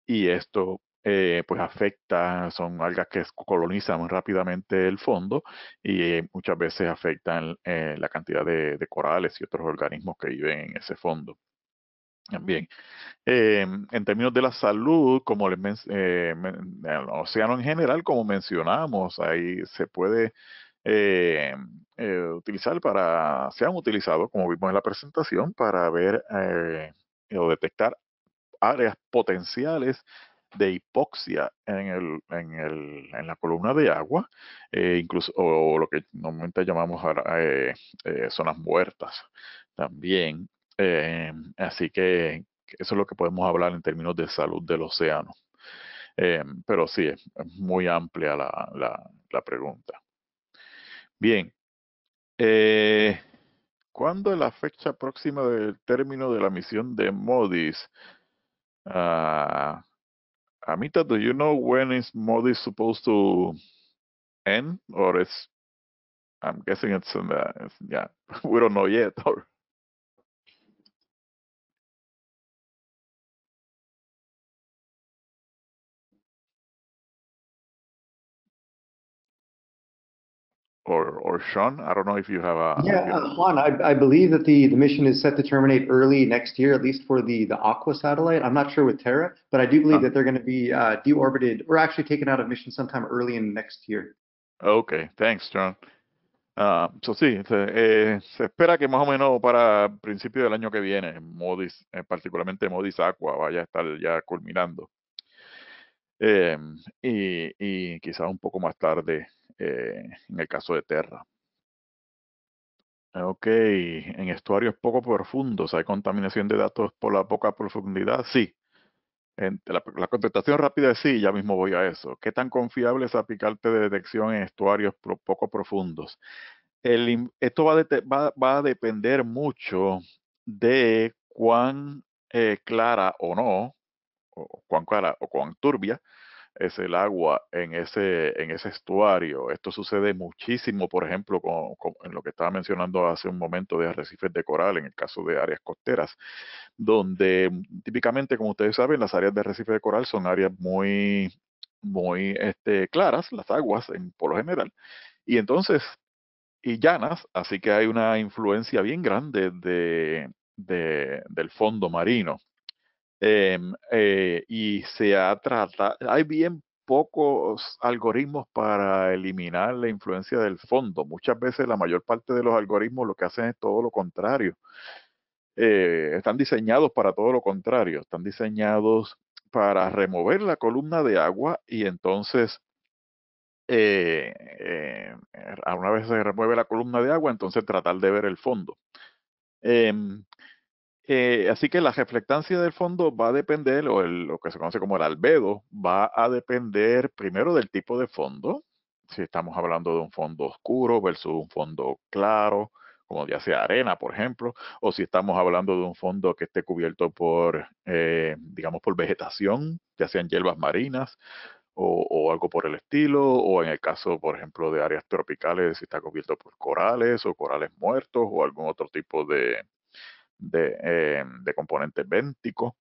Y esto eh, pues afecta, son algas que colonizan rápidamente el fondo y eh, muchas veces afectan la cantidad de corales y otros organismos que viven en ese fondo también eh, en términos de la salud, como les el eh, océano en general, como mencionamos, ahí se puede eh, utilizar para, se han utilizado, como vimos en la presentación, para ver o detectar áreas potenciales de hipoxia en, el, en, el, en la columna de agua, incluso o, lo que normalmente llamamos zonas muertas también eh, así que eso es lo que podemos hablar en términos de salud del océano. Eh, pero sí, es, muy amplia la, la, pregunta. Bien. Eh, ¿Cuándo es la fecha próxima del término de la misión de MODIS? Amita, ah, do you know when is MODIS supposed to end? Or it's, I'm guessing it's in the, yeah, we don't know yet. or or Sean. I don't know if you have a yeah, you
Juan. I, I believe that the the mission is set to terminate early next year, at least for the the Aqua satellite. I'm not sure with Terra, but I do believe huh. that they're going to be uh, deorbited or actually taken out of mission sometime early in next year.
Okay, thanks, John. Uh, so sí, se, eh, se, espera que más o menos para principio del año que viene, Modis, eh, particularmente Modis Aqua, vaya a estar ya culminando. Eh, y, y quizás un poco más tarde Eh, en el caso de Terra. Ok, en estuarios poco profundos, ¿hay contaminación de datos por la poca profundidad? Sí. la, contestación rápida es sí, ya mismo voy a eso. ¿Qué tan confiable es aplicarte de detección en estuarios poco profundos? esto va, a depender mucho de cuán eh, clara o no, o, cuán clara o cuán turbia, es el agua en ese, en ese estuario. Esto sucede muchísimo, por ejemplo, en lo que estaba mencionando hace un momento de arrecifes de coral, en el caso de áreas costeras, donde mm, típicamente, como ustedes saben, las áreas de arrecifes de coral son áreas muy, muy este, claras, las aguas en, por lo general, y entonces, y llanas, así que hay una influencia bien grande del fondo marino Em, eh, y se ha tratado, hay bien pocos algoritmos para eliminar la influencia del fondo. Muchas veces la mayor parte de los algoritmos lo que hacen es todo lo contrario. Eh, están diseñados para todo lo contrario, están diseñados para remover la columna de agua y entonces eh, a una vez se remueve la columna de agua, entonces tratar de ver el fondo. Em, eh, así que la reflectancia del fondo va a depender, o lo que se conoce como el albedo, va a depender primero del tipo de fondo, si estamos hablando de un fondo oscuro versus un fondo claro, como ya sea arena, por ejemplo, o si estamos hablando de un fondo que esté cubierto por, eh, digamos, por vegetación, ya sean hierbas marinas o, o, algo por el estilo, o en el caso, por ejemplo, de áreas tropicales, si está cubierto por corales o corales muertos o algún otro tipo de, eh, de, componentes bénticos.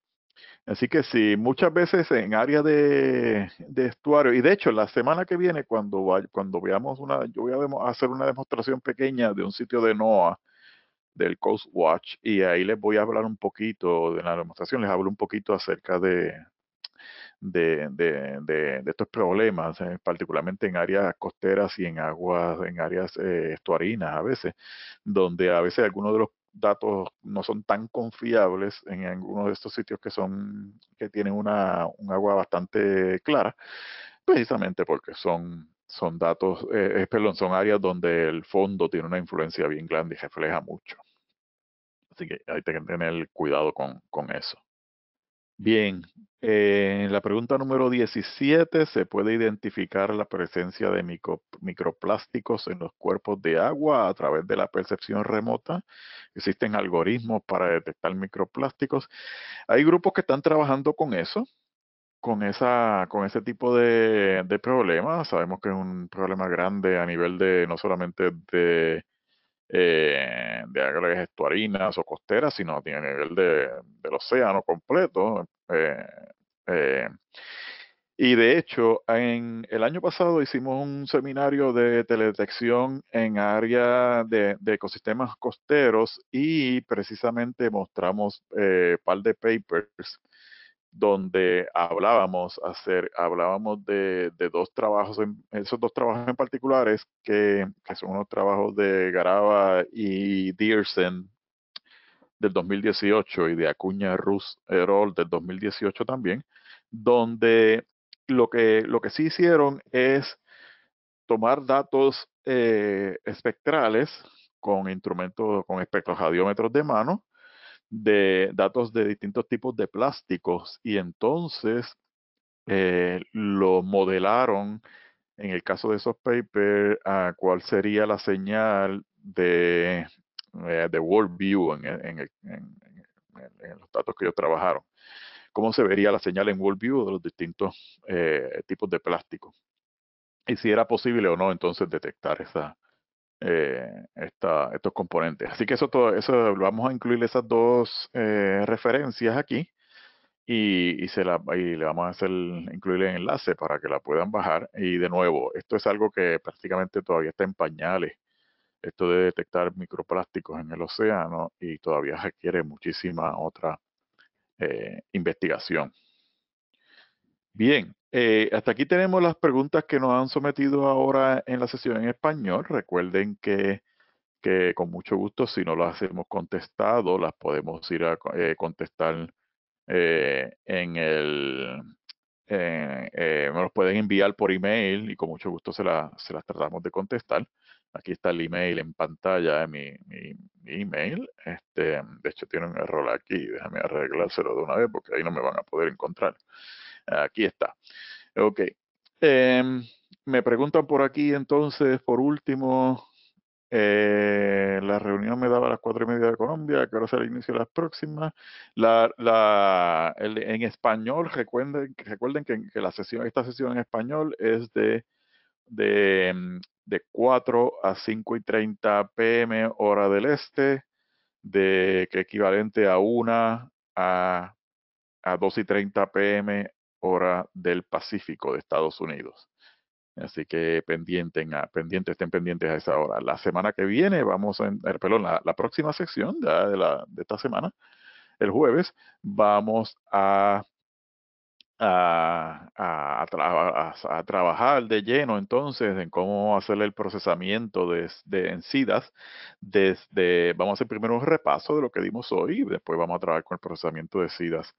Así que sí, muchas veces en áreas de, estuario, y de hecho la semana que viene cuando, cuando veamos una, yo voy a hacer una demostración pequeña de un sitio de NOAA, del Coast Watch, y ahí les voy a hablar un poquito de la demostración, les hablo un poquito acerca de, de, de estos problemas, eh, particularmente en áreas costeras y en aguas, en áreas eh, estuarinas a veces, donde a veces algunos de los datos no son tan confiables en algunos de estos sitios que son que tienen una, un agua bastante clara, precisamente porque son son datos, eh, eh, son áreas donde el fondo tiene una influencia bien grande y refleja mucho. Así que hay que tener cuidado con, con eso. Bien, en eh, la pregunta número 17 se puede identificar la presencia de microplásticos en los cuerpos de agua a través de la percepción remota. Existen algoritmos para detectar microplásticos. Hay grupos que están trabajando con eso, con, esa, con ese tipo de, de problemas. Sabemos que es un problema grande a nivel de no solamente de eh, de águilas estuarinas o costeras, sino tiene nivel del océano completo. Eh, eh. y de hecho, en el año pasado hicimos un seminario de teledetección en área de, de ecosistemas costeros y precisamente mostramos un par de papers donde hablábamos hacer, hablábamos de, dos trabajos, en, esos dos trabajos en particulares, que, son unos trabajos de Garaba y Diersen del 2018 y de Acuña Rus Erol del 2018 también, donde lo que, lo que sí hicieron es tomar datos eh, espectrales con instrumentos, con radiómetros de mano, de datos de distintos tipos de plásticos y entonces eh, lo modelaron en el caso de esos papers a cuál sería la señal de, eh, de WorldView en, en, en, los datos que ellos trabajaron. Cómo se vería la señal en view de los distintos eh, tipos de plásticos Y si era posible o no entonces detectar esa, eh, estos componentes. Así que eso, todo, eso vamos a incluir esas dos eh, referencias aquí y, se le vamos a hacer incluir el enlace para que la puedan bajar. Y de nuevo, esto es algo que prácticamente todavía está en pañales. Esto de detectar microplásticos en el océano y todavía requiere muchísima otra eh, investigación. Bien, eh, hasta aquí tenemos las preguntas que nos han sometido ahora en la sesión en español. Recuerden que, con mucho gusto, si no las hemos contestado, las podemos ir a eh, contestar eh, en el... nos los pueden enviar por email y con mucho gusto se, las tratamos de contestar. Aquí está el email en pantalla, de mi, mi email. Este, de hecho, tiene un error aquí. Déjame arreglárselo de una vez porque ahí no me van a poder encontrar. Aquí está. Ok. Em, me preguntan por aquí entonces, por último, eh, la reunión me daba a las cuatro y media de Colombia, que ahora será el inicio de las próximas. La, la, en español, recuerden, recuerden que, la sesión, esta sesión en español es de, de, em, de 4 a 5 y 30 pm hora del este, de que equivalente a una a, a 2 y 30 pm hora del Pacífico de Estados Unidos. Así que pendiente estén pendientes a esa hora. La semana que viene vamos a, eh, perdón, la, próxima sección de, esta semana, el jueves, vamos a trabajar de lleno entonces en cómo hacer el procesamiento de, en SIDAS. vamos a hacer primero un repaso de lo que dimos hoy después vamos a trabajar con el procesamiento de SIDAS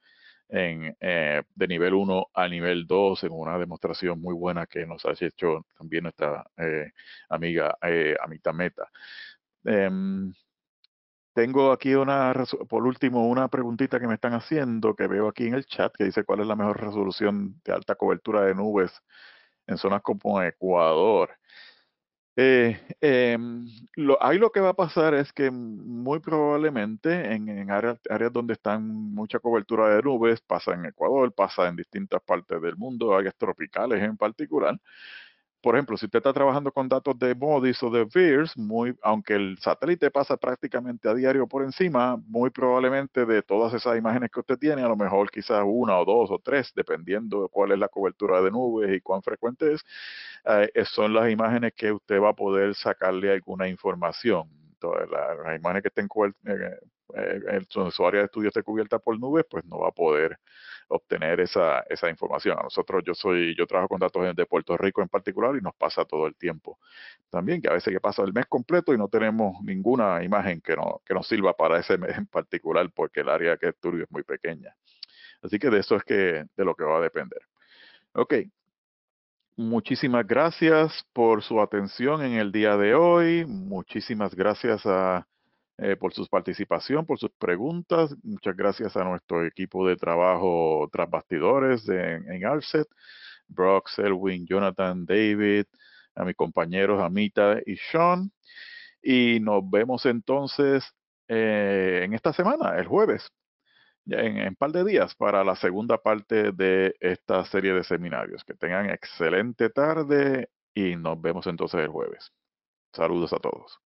en, eh, de nivel 1 a nivel 2 en una demostración muy buena que nos ha hecho también nuestra eh, amiga eh, Amita Meta. Em, tengo aquí una, por último, una preguntita que me están haciendo que veo aquí en el chat que dice cuál es la mejor resolución de alta cobertura de nubes en zonas como Ecuador. Eh, em, lo, ahí lo que va a pasar es que muy probablemente en, áreas, áreas, donde están mucha cobertura de nubes, pasa en Ecuador, pasa en distintas partes del mundo, áreas tropicales en particular, por ejemplo, si usted está trabajando con datos de MODIS o de VIRS, muy, aunque el satélite pasa prácticamente a diario por encima, muy probablemente de todas esas imágenes que usted tiene, a lo mejor quizás una o dos o tres, dependiendo de cuál es la cobertura de nubes y cuán frecuente es, eh, son las imágenes que usted va a poder sacarle alguna información. Entonces, las, imágenes que estén eh, eh, su, área de estudio esté cubierta por nubes, pues no va a poder obtener esa, esa información. A nosotros, yo soy, yo trabajo con datos de Puerto Rico en particular y nos pasa todo el tiempo. También que a veces que pasa el mes completo y no tenemos ninguna imagen que, no, que nos sirva para ese mes en particular, porque el área que estudio es muy pequeña. Así que de eso es que de lo que va a depender. Ok, muchísimas gracias por su atención en el día de hoy. Muchísimas gracias a eh, por su participación, por sus preguntas. Muchas gracias a nuestro equipo de trabajo tras bastidores en, ARCET, Brock, Selwyn, Jonathan, David, a mis compañeros Amita y Sean. Y nos vemos entonces eh, en esta semana, el jueves, en un par de días, para la segunda parte de esta serie de seminarios. Que tengan excelente tarde y nos vemos entonces el jueves. Saludos a
todos.